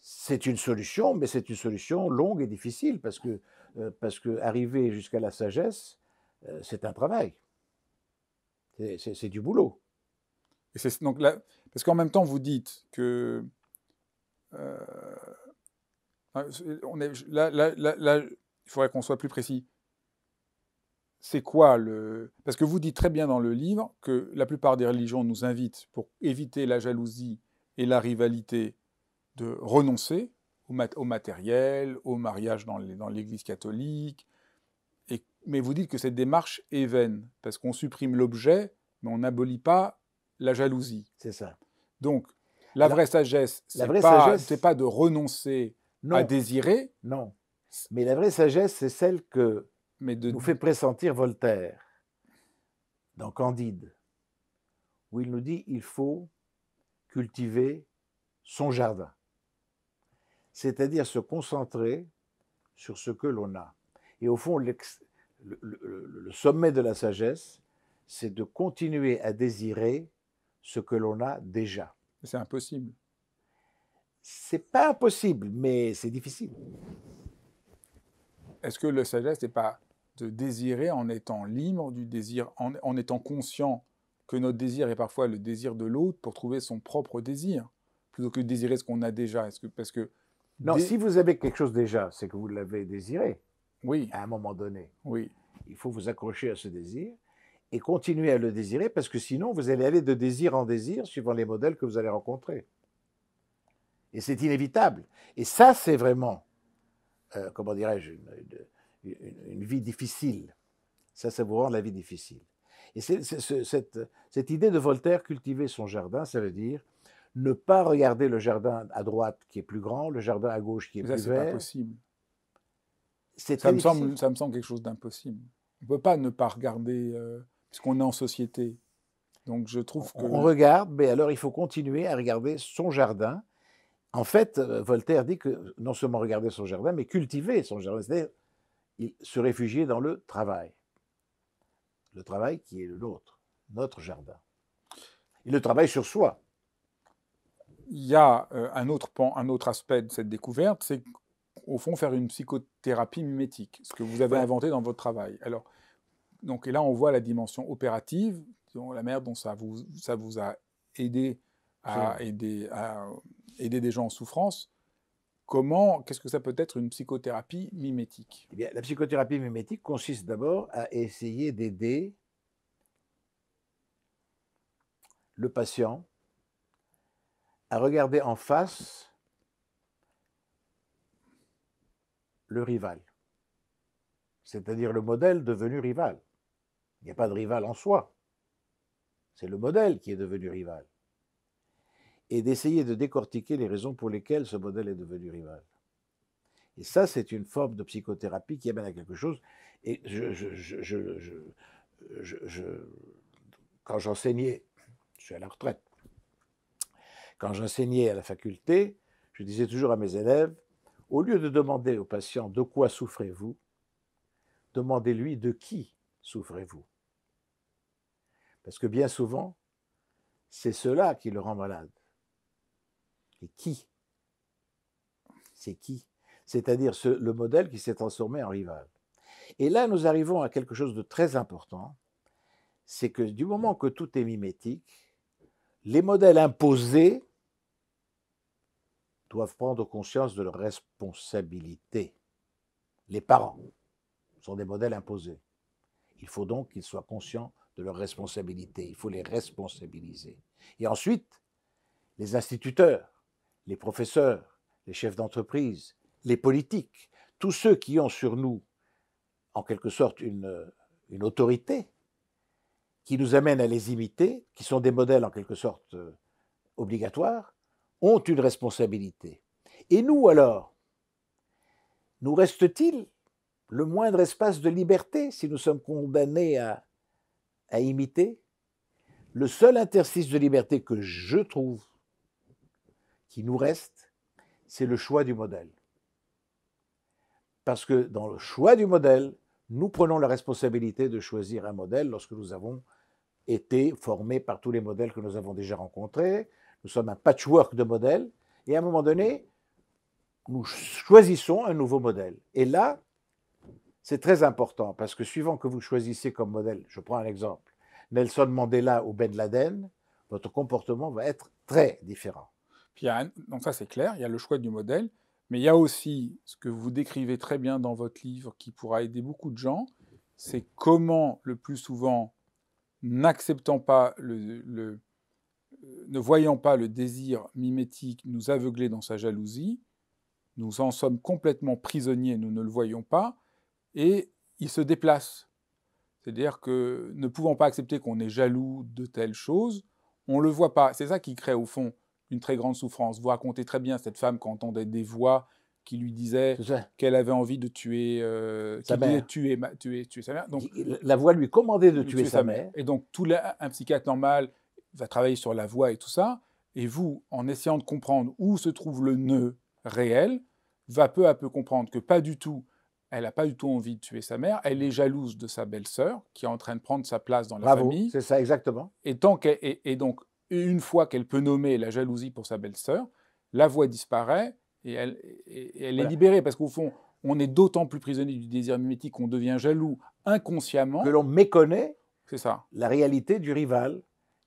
C'est une solution, mais c'est une solution longue et difficile parce que, euh, parce que arriver jusqu'à la sagesse, euh, c'est un travail. C'est du boulot. Et donc parce qu'en même temps, vous dites que euh, hein, on est, là, il faudrait qu'on soit plus précis. C'est quoi le... Parce que vous dites très bien dans le livre que la plupart des religions nous invitent, pour éviter la jalousie et la rivalité, de renoncer au, matériel, au mariage dans l'Église catholique. Mais vous dites que cette démarche est vaine, parce qu'on supprime l'objet, mais on n'abolit pas la jalousie. C'est ça. Donc, la, vraie sagesse, c'est pas, pas de renoncer à désirer. Non mais la vraie sagesse, c'est celle que nous fait pressentir Voltaire dans Candide, où il nous dit il faut cultiver son jardin, c'est-à-dire se concentrer sur ce que l'on a. Et au fond, le, le, sommet de la sagesse, c'est de continuer à désirer ce que l'on a déjà. C'est impossible. C'est pas impossible, mais c'est difficile. Est-ce que le sagesse n'est pas de désirer en étant libre du désir, en, étant conscient que notre désir est parfois le désir de l'autre pour trouver son propre désir, plutôt que de désirer ce qu'on a déjà Est-ce que, Parce que. Non, si vous avez quelque chose déjà, c'est que vous l'avez désiré. Oui. À un moment donné. Oui. Il faut vous accrocher à ce désir et continuer à le désirer parce que sinon vous allez aller de désir en désir suivant les modèles que vous allez rencontrer. Et c'est inévitable. Et ça, c'est vraiment euh, comment dirais-je, une, vie difficile. Ça, c'est vous rendre la vie difficile. Et cette, idée de Voltaire, cultiver son jardin, ça veut dire ne pas regarder le jardin à droite qui est plus grand, le jardin à gauche qui est plus vert. C'est impossible. ça, me semble, ça me semble quelque chose d'impossible. On ne peut pas ne pas regarder, ce euh, qu'on est en société. Donc je trouve qu'on On regarde, mais alors il faut continuer à regarder son jardin en fait, euh, Voltaire dit que non seulement regarder son jardin, mais cultiver son jardin, c'est-à-dire se réfugier dans le travail. Le travail qui est le nôtre, notre jardin. Et le travail sur soi. Il y a euh, un, autre pan, un autre aspect de cette découverte, c'est au fond faire une psychothérapie mimétique, ce que vous avez inventé dans votre travail. Alors, donc, et là, on voit la dimension opérative, la manière dont ça vous, ça vous a aidé à aider, aider des gens en souffrance, comment, qu'est-ce que ça peut être une psychothérapie mimétique eh La psychothérapie mimétique consiste d'abord à essayer d'aider le patient à regarder en face le rival, c'est-à-dire le modèle devenu rival. Il n'y a pas de rival en soi, c'est le modèle qui est devenu rival et d'essayer de décortiquer les raisons pour lesquelles ce modèle est devenu rival. Et ça, c'est une forme de psychothérapie qui amène à quelque chose. Et je, je, quand j'enseignais, je suis à la retraite, quand j'enseignais à la faculté, je disais toujours à mes élèves, au lieu de demander au patient de quoi souffrez-vous, demandez-lui de qui souffrez-vous. Parce que bien souvent, c'est cela qui le rend malade qui C'est qui C'est-à-dire le modèle qui s'est transformé en rival. Et là, nous arrivons à quelque chose de très important, c'est que du moment que tout est mimétique, les modèles imposés doivent prendre conscience de leur responsabilité. Les parents sont des modèles imposés. Il faut donc qu'ils soient conscients de leur responsabilités. Il faut les responsabiliser. Et ensuite, les instituteurs les professeurs, les chefs d'entreprise, les politiques, tous ceux qui ont sur nous, en quelque sorte, une, autorité, qui nous amène à les imiter, qui sont des modèles en quelque sorte euh, obligatoires, ont une responsabilité. Et nous alors, nous reste-t-il le moindre espace de liberté si nous sommes condamnés à imiter Le seul interstice de liberté que je trouve qui nous reste, c'est le choix du modèle. Parce que dans le choix du modèle, nous prenons la responsabilité de choisir un modèle lorsque nous avons été formés par tous les modèles que nous avons déjà rencontrés. Nous sommes un patchwork de modèles. Et à un moment donné, nous choisissons un nouveau modèle. Et là, c'est très important parce que suivant que vous choisissez comme modèle, je prends un exemple, Nelson Mandela ou Ben Laden, votre comportement va être très différent donc ça c'est clair, il y a le choix du modèle, mais il y a aussi ce que vous décrivez très bien dans votre livre qui pourra aider beaucoup de gens, c'est comment le plus souvent, n'acceptant pas le, le, euh, ne voyant pas le désir mimétique nous aveugler dans sa jalousie, nous en sommes complètement prisonniers, nous ne le voyons pas, et il se déplace. C'est-à-dire que ne pouvant pas accepter qu'on est jaloux de telle chose, on ne le voit pas. C'est ça qui crée au fond une très grande souffrance. Vous racontez très bien cette femme qui entendait des voix qui lui disaient qu'elle avait envie de tuer euh, sa mère. Tuer, tuer, tuer, sa mère. Donc, la voix lui commandait de, tuer, sa, mère. Et donc, tout un psychiatre normal va travailler sur la voix et tout ça. Et vous, en essayant de comprendre où se trouve le nœud réel, va peu à peu comprendre que pas du tout, elle a pas du tout envie de tuer sa mère. Elle est jalouse de sa belle-sœur qui est en train de prendre sa place dans la famille. C'est ça, exactement. Et, tant et donc, et une fois qu'elle peut nommer la jalousie pour sa belle-sœur, la voix disparaît et elle, est libérée. Parce qu'au fond, on est d'autant plus prisonnier du désir mimétique qu'on devient jaloux inconsciemment. Que l'on méconnaît ça. la réalité du rival.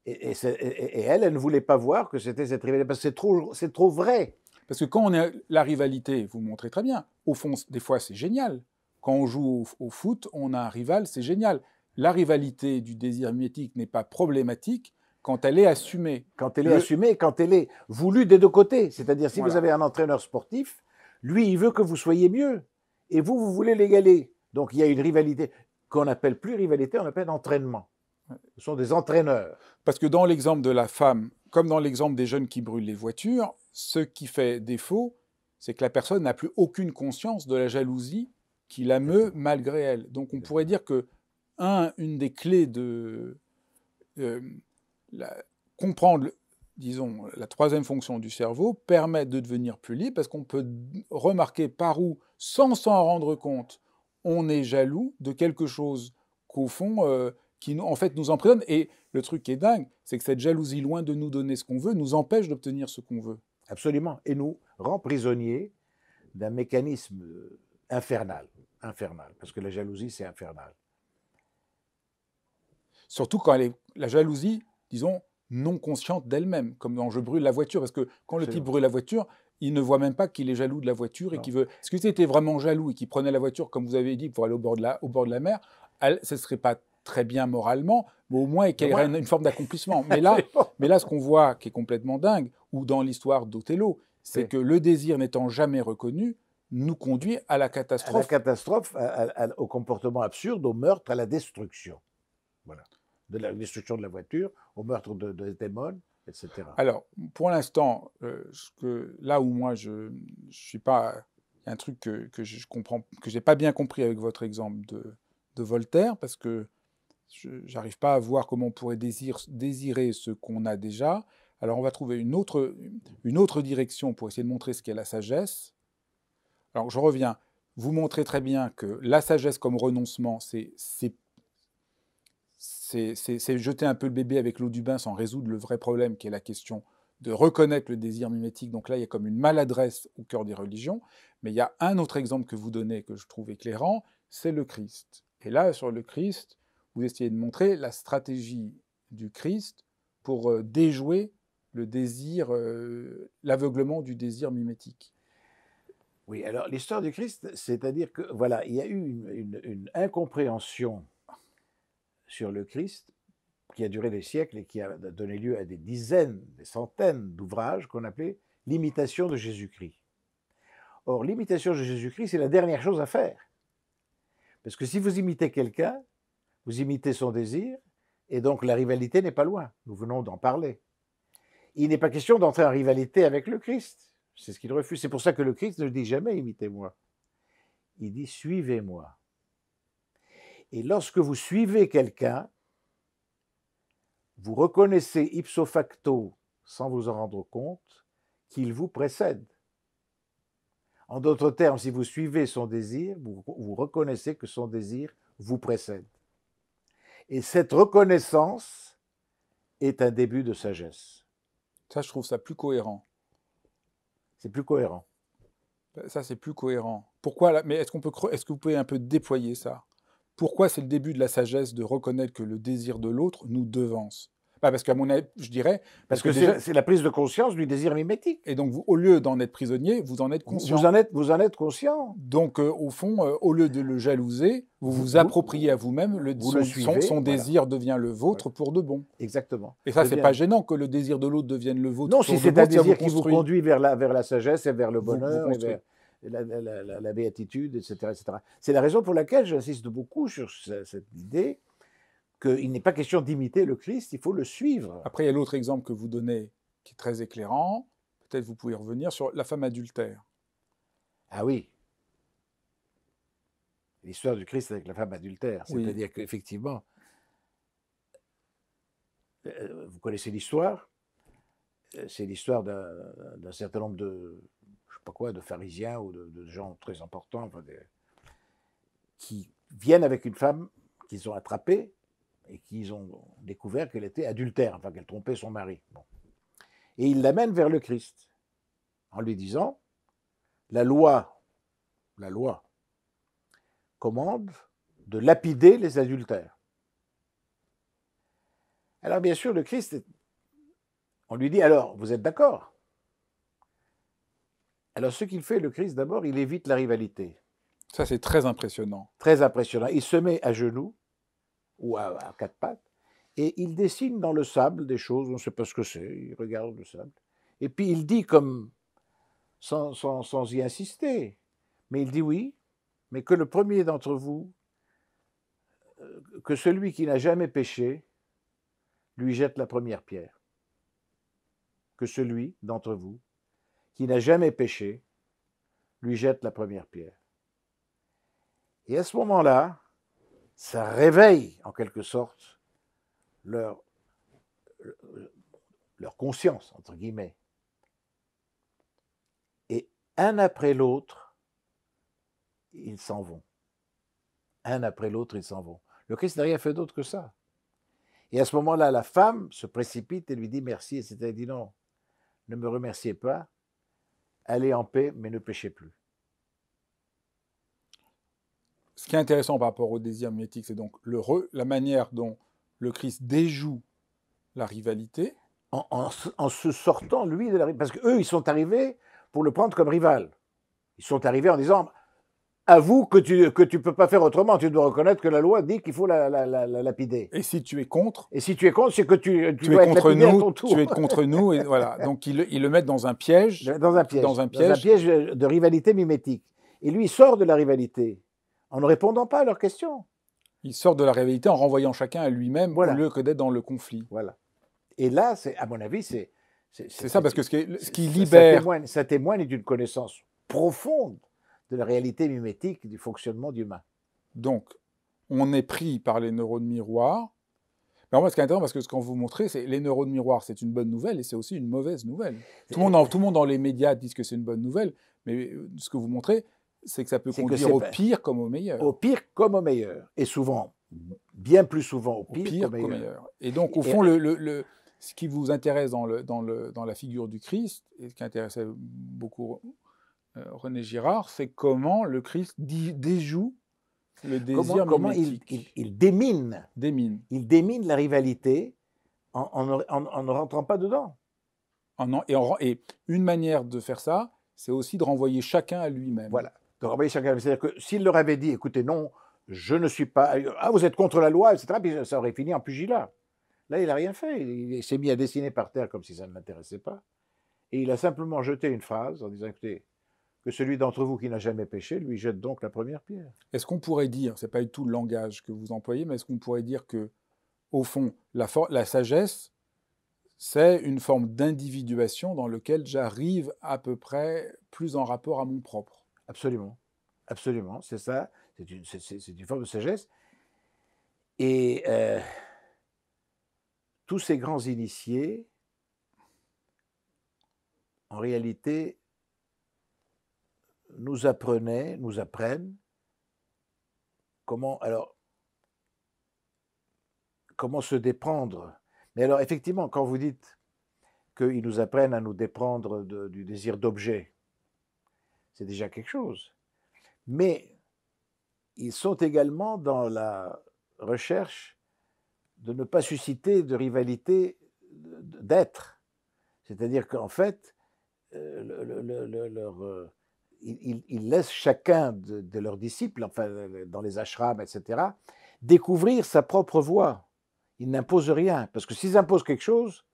Et, elle, elle ne voulait pas voir que c'était cette rivalité, parce que c'est trop, vrai. Parce que quand on a la rivalité, vous montrez très bien, au fond, des fois, c'est génial. Quand on joue au, foot, on a un rival, c'est génial. La rivalité du désir mimétique n'est pas problématique quand elle est assumée. Quand elle est assumée, quand elle est voulue des deux côtés. C'est-à-dire, si vous avez un entraîneur sportif, lui, il veut que vous soyez mieux. Et vous, vous voulez l'égaler. Donc, il y a une rivalité qu'on n'appelle plus rivalité, on appelle entraînement. Ce sont des entraîneurs. Parce que dans l'exemple de la femme, comme dans l'exemple des jeunes qui brûlent les voitures, ce qui fait défaut, c'est que la personne n'a plus aucune conscience de la jalousie qui la meut malgré elle. Donc on pourrait dire que un, une des clés de, euh, comprendre, disons, la troisième fonction du cerveau permet de devenir plus libre parce qu'on peut remarquer par où, sans s'en rendre compte, on est jaloux de quelque chose qu'au fond, euh, qui nous, en fait nous emprisonne. Et le truc qui est dingue, c'est que cette jalousie, loin de nous donner ce qu'on veut, nous empêche d'obtenir ce qu'on veut. Absolument. Et nous rend prisonniers d'un mécanisme euh, infernal. Infernal. Parce que la jalousie, c'est infernal. Surtout quand la jalousie disons, non consciente d'elle-même, comme dans Je brûle la voiture, parce que quand le type brûle la voiture, il ne voit même pas qu'il est jaloux de la voiture et qu'il veut. Est-ce que c'était vraiment jaloux et qu'il prenait la voiture, comme vous avez dit, pour aller au bord de la, au bord de la mer Ce ne serait pas très bien moralement, mais au moins qu'il y une, forme d'accomplissement. mais là, mais là, ce qu'on voit qui est complètement dingue, ou dans l'histoire d'Othello, c'est que le désir n'étant jamais reconnu, nous conduit à la catastrophe. À la catastrophe, au comportement absurde, au meurtre, à la destruction. Voilà de la destruction de la voiture, au meurtre de, démons, etc. Alors, pour l'instant, euh, que là où moi je ne suis pas. Il y a un truc que, je comprends, que j'ai pas bien compris avec votre exemple de, Voltaire, parce que je n'arrive pas à voir comment on pourrait désirer ce qu'on a déjà. Alors, on va trouver une autre, une autre direction pour essayer de montrer ce qu'est la sagesse. Alors, je reviens. Vous montrez très bien que la sagesse comme renoncement, c'est c'est jeter un peu le bébé avec l'eau du bain sans résoudre le vrai problème qui est la question de reconnaître le désir mimétique. Donc là, il y a comme une maladresse au cœur des religions. Mais il y a un autre exemple que vous donnez que je trouve éclairant, c'est le Christ. Et là, sur le Christ, vous essayez de montrer la stratégie du Christ pour euh, déjouer le désir, euh, l'aveuglement du désir mimétique. Oui, alors l'histoire du Christ, c'est-à-dire que voilà, il y a eu une incompréhension sur le Christ qui a duré des siècles et qui a donné lieu à des dizaines, des centaines d'ouvrages qu'on appelait l'imitation de Jésus-Christ. Or, l'imitation de Jésus-Christ, c'est la dernière chose à faire. Parce que si vous imitez quelqu'un, vous imitez son désir, et donc la rivalité n'est pas loin. Nous venons d'en parler. Il n'est pas question d'entrer en rivalité avec le Christ. C'est ce qu'il refuse. C'est pour ça que le Christ ne dit jamais imitez-moi. Il dit suivez-moi. Et lorsque vous suivez quelqu'un, vous reconnaissez ipso facto, sans vous en rendre compte, qu'il vous précède. En d'autres termes, si vous suivez son désir, vous, reconnaissez que son désir vous précède. Et cette reconnaissance est un début de sagesse. Ça, je trouve ça plus cohérent. C'est plus cohérent. Ça, c'est plus cohérent. Pourquoi là Mais est-ce qu'on peut, est-ce que vous pouvez un peu déployer ça pourquoi c'est le début de la sagesse de reconnaître que le désir de l'autre nous devance bah parce qu'à mon avis, je dirais. Parce, que, c'est la prise de conscience du désir mimétique. Et donc, au lieu d'en être prisonnier, vous en êtes conscient. Vous en êtes, vous en êtes conscient. Donc, euh, au fond, euh, au lieu de le jalouser, vous vous, appropriez à vous-même le, vous son, le suivez, son, désir devient le vôtre pour de bon. Exactement. Et ça, c'est n'est pas gênant que le désir de l'autre devienne le vôtre. Non, si c'est un désir qui vous conduit vers la, vers la sagesse et vers le bonheur la, béatitude, etc. etc. C'est la raison pour laquelle j'insiste beaucoup sur cette idée qu'il n'est pas question d'imiter le Christ, il faut le suivre. Après, il y a l'autre exemple que vous donnez qui est très éclairant. Peut-être vous pouvez revenir sur la femme adultère. Ah oui. L'histoire du Christ avec la femme adultère. C'est-à-dire oui. qu'effectivement, euh, vous connaissez l'histoire. Euh, c'est l'histoire d'un certain nombre de, quoi, de pharisiens ou de, gens très importants, qui viennent avec une femme qu'ils ont attrapée et qu'ils ont découvert qu'elle était adultère, enfin qu'elle trompait son mari. Et ils l'amènent vers le Christ en lui disant, la loi, la loi commande de lapider les adultères. Alors bien sûr, le Christ, on lui dit, alors, vous êtes d'accord alors ce qu'il fait, le Christ, d'abord, il évite la rivalité. Ça, c'est très impressionnant. Très impressionnant. Il se met à genoux, ou à, quatre pattes, et il dessine dans le sable des choses, on ne sait pas ce que c'est, il regarde le sable. Et puis il dit comme, sans, sans, sans y insister, mais il dit oui, mais que le premier d'entre vous, que celui qui n'a jamais péché, lui jette la première pierre. Que celui d'entre vous qui n'a jamais péché, lui jette la première pierre. Et à ce moment-là, ça réveille en quelque sorte leur, leur conscience, entre guillemets. Et un après l'autre, ils s'en vont. Un après l'autre, ils s'en vont. Le Christ n'a rien fait d'autre que ça. Et à ce moment-là, la femme se précipite et lui dit merci, c'est Elle dit non, ne me remerciez pas, allez en paix, mais ne péchez plus. Ce qui est intéressant par rapport au désir mimétique, c'est donc le la manière dont le Christ déjoue la rivalité. En, en, se sortant, lui, de la rivalité. Parce qu'eux, ils sont arrivés pour le prendre comme rival. Ils sont arrivés en disant avoue que tu ne que tu peux pas faire autrement. Tu dois reconnaître que la loi dit qu'il faut la, lapider. Et si tu es contre Et si tu es contre, c'est que tu, dois es contre nous, ton tour. Tu es contre nous, et voilà. Donc ils, le mettent dans un piège. Dans un piège. Dans un piège. de rivalité mimétique. Et lui, sort de la rivalité en ne répondant pas à leurs questions. Il sort de la rivalité en renvoyant chacun à lui-même voilà. au lieu que d'être dans le conflit. Voilà. Et là, à mon avis, c'est... C'est ça, parce que ce qui, ce qui libère... ça témoigne d'une connaissance profonde de la réalité mimétique du fonctionnement d'humain. Donc, on est pris par les neurones miroirs. Mais en fait, ce qui est intéressant, parce que ce qu'on vous montrez, c'est les neurones miroirs, c'est une bonne nouvelle et c'est aussi une mauvaise nouvelle. Tout le, monde monde dans les médias dit que c'est une bonne nouvelle, mais euh, ce que vous montrez, c'est que ça peut conduire au pire comme au meilleur. Au pire comme au meilleur. Et souvent, bien plus souvent au pire, au meilleur. Et donc, au fond, le, ce qui vous intéresse dans, dans, dans la figure du Christ, et ce qui intéressait beaucoup euh, René Girard, c'est comment le Christ déjoue le désir Comment, il, il, démine. Il démine la rivalité en, ne rentrant pas dedans. Et, une manière de faire ça, c'est aussi de renvoyer chacun à lui-même. Voilà, de renvoyer chacun à cest C'est-à-dire que s'il leur avait dit, écoutez, non, je ne suis pas... Ah, vous êtes contre la loi, etc., ça aurait fini en pugilat. Là, il n'a rien fait. il s'est mis à dessiner par terre comme si ça ne l'intéressait pas. Et il a simplement jeté une phrase en disant, écoutez, que celui d'entre vous qui n'a jamais péché lui jette donc la première pierre. Est-ce qu'on pourrait dire, c'est pas du tout le langage que vous employez, mais est-ce qu'on pourrait dire que, au fond, la, la sagesse, c'est une forme d'individuation dans laquelle j'arrive à peu près plus en rapport à mon propre Absolument, absolument, c'est ça, c'est une, une, forme de sagesse. Et euh, tous ces grands initiés, en réalité, nous apprenaient, nous apprennent comment, alors, comment se déprendre. Mais alors, effectivement, quand vous dites qu'ils nous apprennent à nous déprendre du désir d'objet, c'est déjà quelque chose. Mais ils sont également dans la recherche de ne pas susciter de rivalité d'être. C'est-à-dire qu'en fait, euh, leur euh, ils, laissent chacun de, leurs disciples, enfin euh, dans les ashrams, etc., découvrir sa propre voie. Ils n'imposent rien, parce que s'ils imposent quelque chose,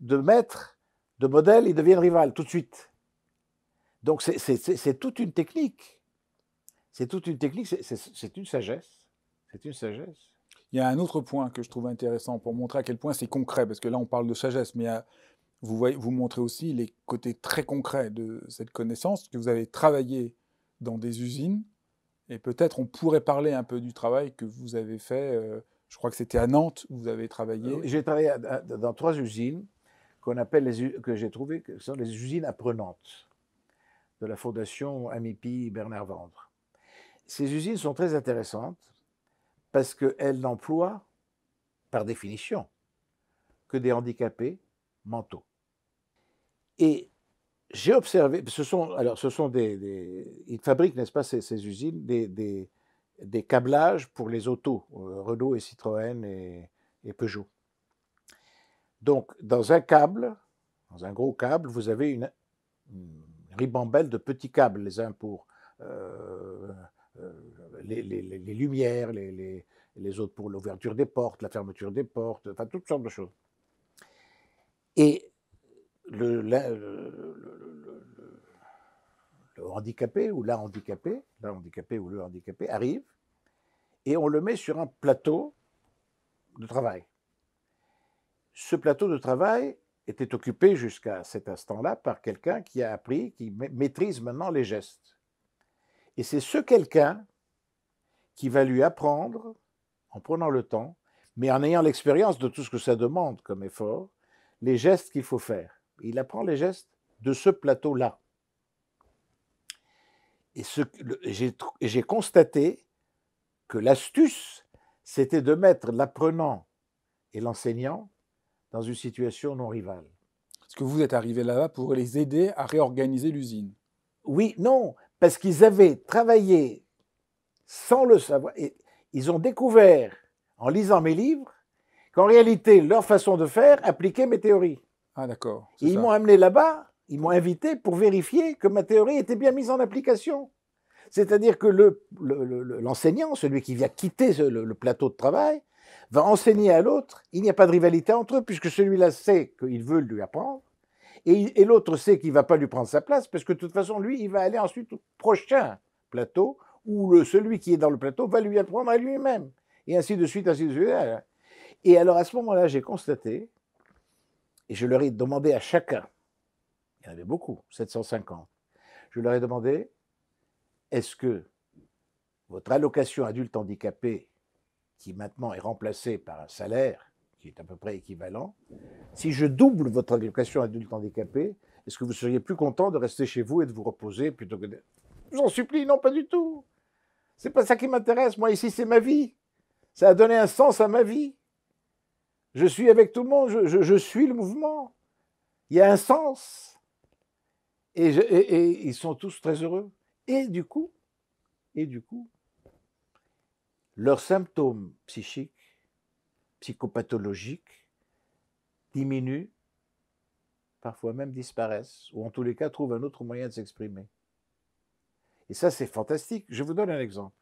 de maître, de modèle, ils deviennent rival tout de suite. Donc c'est toute une technique. C'est toute une technique, c'est une sagesse. C'est une sagesse. Il y a un autre point que je trouve intéressant pour montrer à quel point c'est concret, parce que là on parle de sagesse, mais vous, montrez aussi les côtés très concrets de cette connaissance, que vous avez travaillé dans des usines, et peut-être on pourrait parler un peu du travail que vous avez fait, euh, je crois que c'était à Nantes où vous avez travaillé. Euh, j'ai travaillé dans trois usines qu'on appelle que j'ai trouvées, qui sont les usines apprenantes de la fondation Amipi Bernard Vendre. Ces usines sont très intéressantes parce qu'elles n'emploient, par définition, que des handicapés mentaux. Et j'ai observé, ce sont, alors ce sont des, ils fabriquent, n'est-ce pas, ces, usines, des, des, câblages pour les autos, euh, Renault et Citroën et, Peugeot. Donc, dans un câble, dans un gros câble, vous avez une, ribambelle de petits câbles, les uns pour euh, euh, les, les, les, lumières, les, les autres pour l'ouverture des portes, la fermeture des portes, enfin toutes sortes de choses. Et le, handicapé ou la handicapée, la ou le handicapé arrive et on le met sur un plateau de travail. Ce plateau de travail était occupé jusqu'à cet instant-là par quelqu'un qui a appris, qui maîtrise maintenant les gestes. Et c'est ce quelqu'un qui va lui apprendre, en prenant le temps, mais en ayant l'expérience de tout ce que ça demande comme effort, les gestes qu'il faut faire. Il apprend les gestes de ce plateau-là. Et j'ai constaté que l'astuce, c'était de mettre l'apprenant et l'enseignant dans une situation non rivale. Est-ce que vous êtes arrivé là-bas pour les aider à réorganiser l'usine Oui, non, parce qu'ils avaient travaillé sans le savoir. Et ils ont découvert, en lisant mes livres, qu'en réalité, leur façon de faire appliquait mes théories. Ah d'accord. Et ils m'ont amené là-bas, ils m'ont invité pour vérifier que ma théorie était bien mise en application. C'est-à-dire que l'enseignant, celui qui vient quitter le, plateau de travail, va enseigner à l'autre, il n'y a pas de rivalité entre eux, puisque celui-là sait qu'il veut lui apprendre, et, et l'autre sait qu'il ne va pas lui prendre sa place, parce que de toute façon, lui, il va aller ensuite au prochain plateau, où celui qui est dans le plateau va lui apprendre à lui-même, et ainsi de suite, ainsi de suite. Et hein. alors à ce moment-là, j'ai constaté et je leur ai demandé à chacun, il y en avait beaucoup, 750, je leur ai demandé, est-ce que votre allocation adulte handicapé, qui maintenant est remplacée par un salaire qui est à peu près équivalent, si je double votre allocation adulte handicapé, est-ce que vous seriez plus content de rester chez vous et de vous reposer plutôt que de... J'en supplie, non, pas du tout. C'est pas ça qui m'intéresse. Moi, ici, c'est ma vie. Ça a donné un sens à ma vie. Je suis avec tout le monde, je, suis le mouvement. Il y a un sens. Et, ils sont tous très heureux. Et du coup, et du coup, leurs symptômes psychiques, psychopathologiques, diminuent, parfois même disparaissent, ou en tous les cas trouvent un autre moyen de s'exprimer. Et ça, c'est fantastique. Je vous donne un exemple.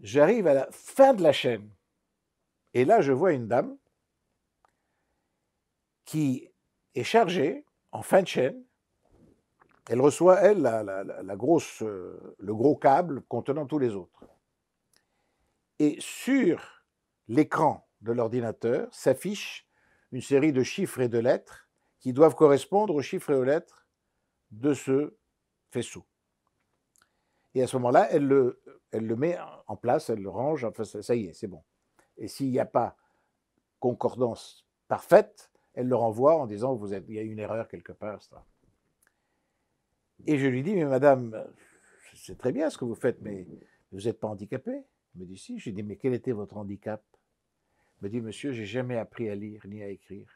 J'arrive à la fin de la chaîne. Et là, je vois une dame qui est chargée en fin de chaîne. Elle reçoit, elle, grosse, euh, le gros câble contenant tous les autres. Et sur l'écran de l'ordinateur s'affiche une série de chiffres et de lettres qui doivent correspondre aux chiffres et aux lettres de ce faisceau. Et à ce moment-là, elle le, elle le met en place, elle le range, enfin, ça, y est, c'est bon. Et s'il n'y a pas concordance parfaite, elle le renvoie en disant vous êtes, il y a une erreur quelque part. Et je lui dis, mais madame, c'est très bien ce que vous faites, mais vous n'êtes pas handicapée Elle me dit, si. Je lui dis, mais quel était votre handicap Elle me dit, monsieur, j'ai jamais appris à lire ni à écrire.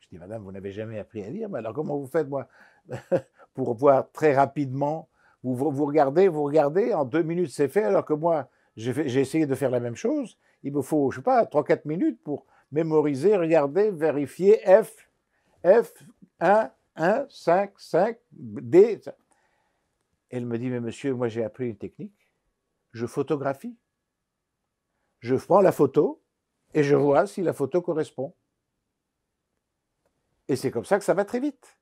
Je dis, madame, vous n'avez jamais appris à lire, mais alors comment vous faites, moi, pour voir très rapidement vous, vous regardez, vous regardez, en deux minutes c'est fait, alors que moi, j'ai essayé de faire la même chose. Il me faut, je ne sais pas, trois, quatre minutes pour mémoriser, regarder, vérifier F, F, 1, 1, 5, 5, D. Elle me dit, mais monsieur, moi j'ai appris une technique. Je photographie. Je prends la photo et je vois si la photo correspond. Et c'est comme ça que ça va très vite.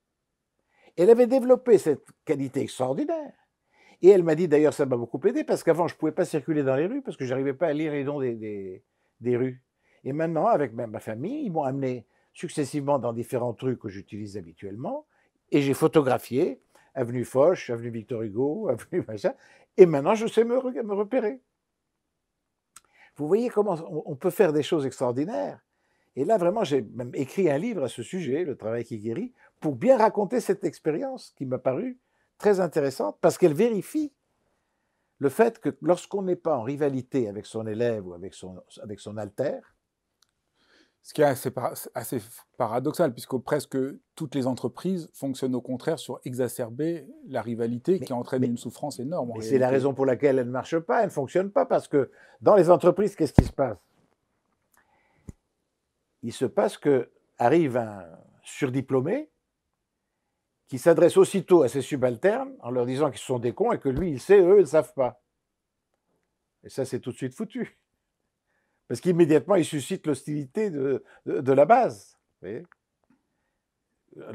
Elle avait développé cette qualité extraordinaire. Et elle m'a dit, d'ailleurs, ça m'a beaucoup aidé, parce qu'avant, je ne pouvais pas circuler dans les rues, parce que je n'arrivais pas à lire les noms des, des rues. Et maintenant, avec ma famille, ils m'ont amené successivement dans différents trucs que j'utilise habituellement. Et j'ai photographié Avenue Foch, Avenue Victor Hugo, Avenue machin. Et maintenant, je sais me, repérer. Vous voyez comment on peut faire des choses extraordinaires. Et là, vraiment, j'ai même écrit un livre à ce sujet, Le travail qui guérit, pour bien raconter cette expérience qui m'a paru très intéressante parce qu'elle vérifie le fait que lorsqu'on n'est pas en rivalité avec son élève ou avec son, avec son alter, ce qui est assez, paradoxal, puisque presque toutes les entreprises fonctionnent au contraire sur exacerber la rivalité qui entraîne une souffrance énorme. Et c'est la raison pour laquelle elle ne marche pas, elle ne fonctionne pas, parce que dans les entreprises, qu'est-ce qui se passe Il se passe qu'arrive un surdiplômé qui s'adresse aussitôt à ses subalternes en leur disant qu'ils sont des cons et que lui, il sait, eux, ils ne savent pas. Et ça, c'est tout de suite foutu. Parce qu'immédiatement, il suscite l'hostilité de, la base. Euh,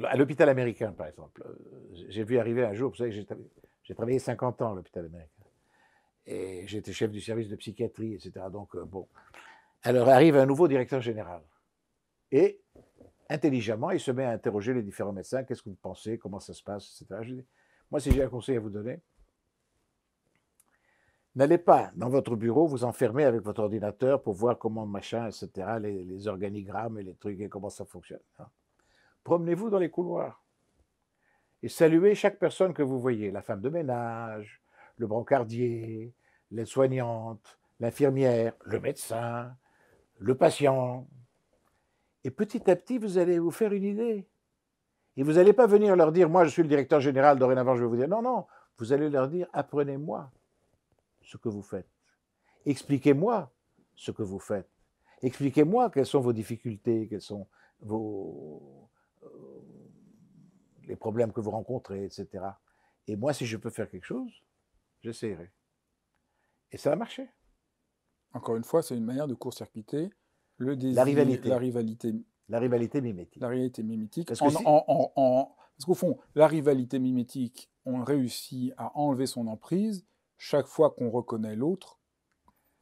à l'hôpital américain, par exemple. Euh, j'ai vu arriver un jour, vous savez, j'ai travaillé 50 ans à l'hôpital américain. Et j'étais chef du service de psychiatrie, etc. Donc, euh, bon. Alors arrive un nouveau directeur général. Et intelligemment, il se met à interroger les différents médecins. Qu'est-ce que vous pensez Comment ça se passe etc. moi, si j'ai un conseil à vous donner, N'allez pas dans votre bureau vous enfermer avec votre ordinateur pour voir comment machin, etc., les, organigrammes et les trucs et comment ça fonctionne. Hein. Promenez-vous dans les couloirs et saluez chaque personne que vous voyez, la femme de ménage, le brancardier, l'aide-soignante, l'infirmière, le médecin, le patient. Et petit à petit, vous allez vous faire une idée. Et vous n'allez pas venir leur dire, moi je suis le directeur général, dorénavant je vais vous dire, non, non, vous allez leur dire, apprenez-moi ce que vous faites. Expliquez-moi ce que vous faites. Expliquez-moi quelles sont vos difficultés, quels sont vos, euh, les problèmes que vous rencontrez, etc. Et moi, si je peux faire quelque chose, j'essaierai. Et ça a marché. Encore une fois, c'est une manière de court-circuiter le désir, la rivalité. La rivalité, la rivalité mimétique. La rivalité mimétique. parce qu'au fond, la rivalité mimétique, on réussit à enlever son emprise chaque fois qu'on reconnaît l'autre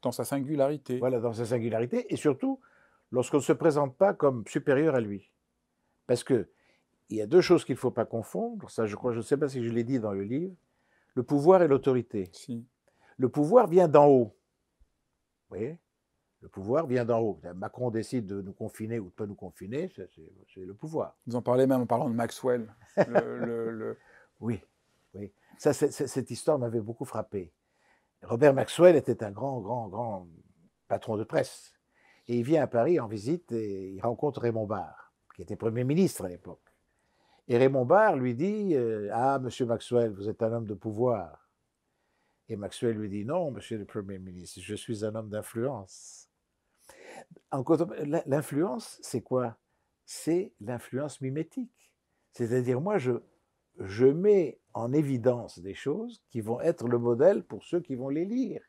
dans sa singularité. Voilà, dans sa singularité, et surtout lorsqu'on ne se présente pas comme supérieur à lui. Parce que il y a deux choses qu'il ne faut pas confondre, ça je crois, je ne sais pas si je l'ai dit dans le livre, le pouvoir et l'autorité. Si. Le pouvoir vient d'en haut. Vous voyez le pouvoir vient d'en haut. Macron décide de nous confiner ou de ne pas nous confiner, c'est le pouvoir. Vous en parlez même en parlant de Maxwell. le, le... Oui, oui cette histoire m'avait beaucoup frappé. Robert Maxwell était un grand, grand, grand patron de presse. Et il vient à Paris en visite et il rencontre Raymond Barre, qui était Premier ministre à l'époque. Et Raymond Barre lui dit euh, Ah, monsieur Maxwell, vous êtes un homme de pouvoir. Et Maxwell lui dit Non, monsieur le Premier ministre, je suis un homme d'influence. L'influence, c'est quoi C'est l'influence mimétique. C'est-à-dire, moi, je je mets en évidence des choses qui vont être le modèle pour ceux qui vont les lire.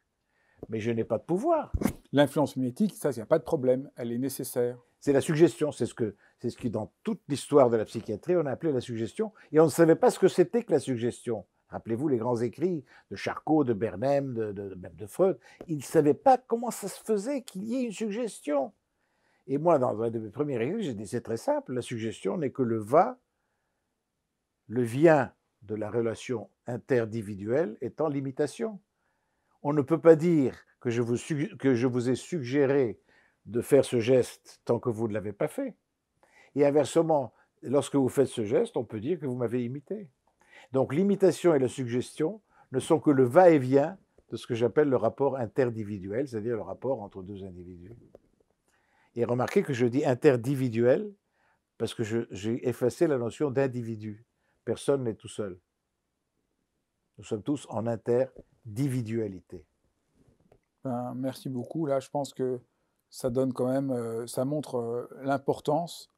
Mais je n'ai pas de pouvoir. L'influence mimétique, ça, il n'y a pas de problème, elle est nécessaire. C'est la suggestion, c'est ce que c'est ce qui dans toute l'histoire de la psychiatrie on a appelé la suggestion et on ne savait pas ce que c'était que la suggestion. Rappelez-vous les grands écrits de Charcot, de Bernheim, de, de, même de Freud. Ils ne savaient pas comment ça se faisait qu'il y ait une suggestion. Et moi, dans de mes premiers écrits, j'ai dit c'est très simple, la suggestion n'est que le va le vient de la relation interdividuelle étant l'imitation. On ne peut pas dire que je, vous, que je vous ai suggéré de faire ce geste tant que vous ne l'avez pas fait. Et inversement, lorsque vous faites ce geste, on peut dire que vous m'avez imité. Donc l'imitation et la suggestion ne sont que le va-et-vient de ce que j'appelle le rapport interdividuel, c'est-à-dire le rapport entre deux individus. Et remarquez que je dis interdividuel parce que j'ai effacé la notion d'individu. Personne n'est tout seul. Nous sommes tous en interdividualité. Ben, merci beaucoup. Là, je pense que ça donne quand même, euh, ça montre euh, l'importance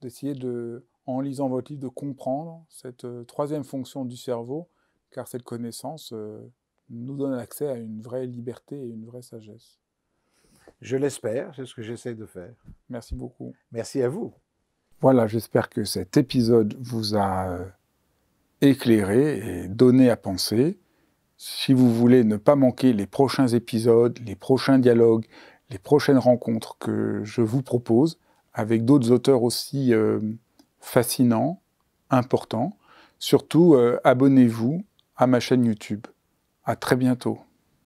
d'essayer de, en lisant votre livre, de comprendre cette euh, troisième fonction du cerveau, car cette connaissance nous donne accès à une vraie liberté et une vraie sagesse. Je l'espère, c'est ce que j'essaie de faire. Merci beaucoup. Merci à vous. Voilà, j'espère que cet épisode vous a éclairer et donner à penser. Si vous voulez ne pas manquer les prochains épisodes, les prochains dialogues, les prochaines rencontres que je vous propose avec d'autres auteurs aussi euh, fascinants, importants, surtout euh, abonnez-vous à ma chaîne YouTube. À très bientôt.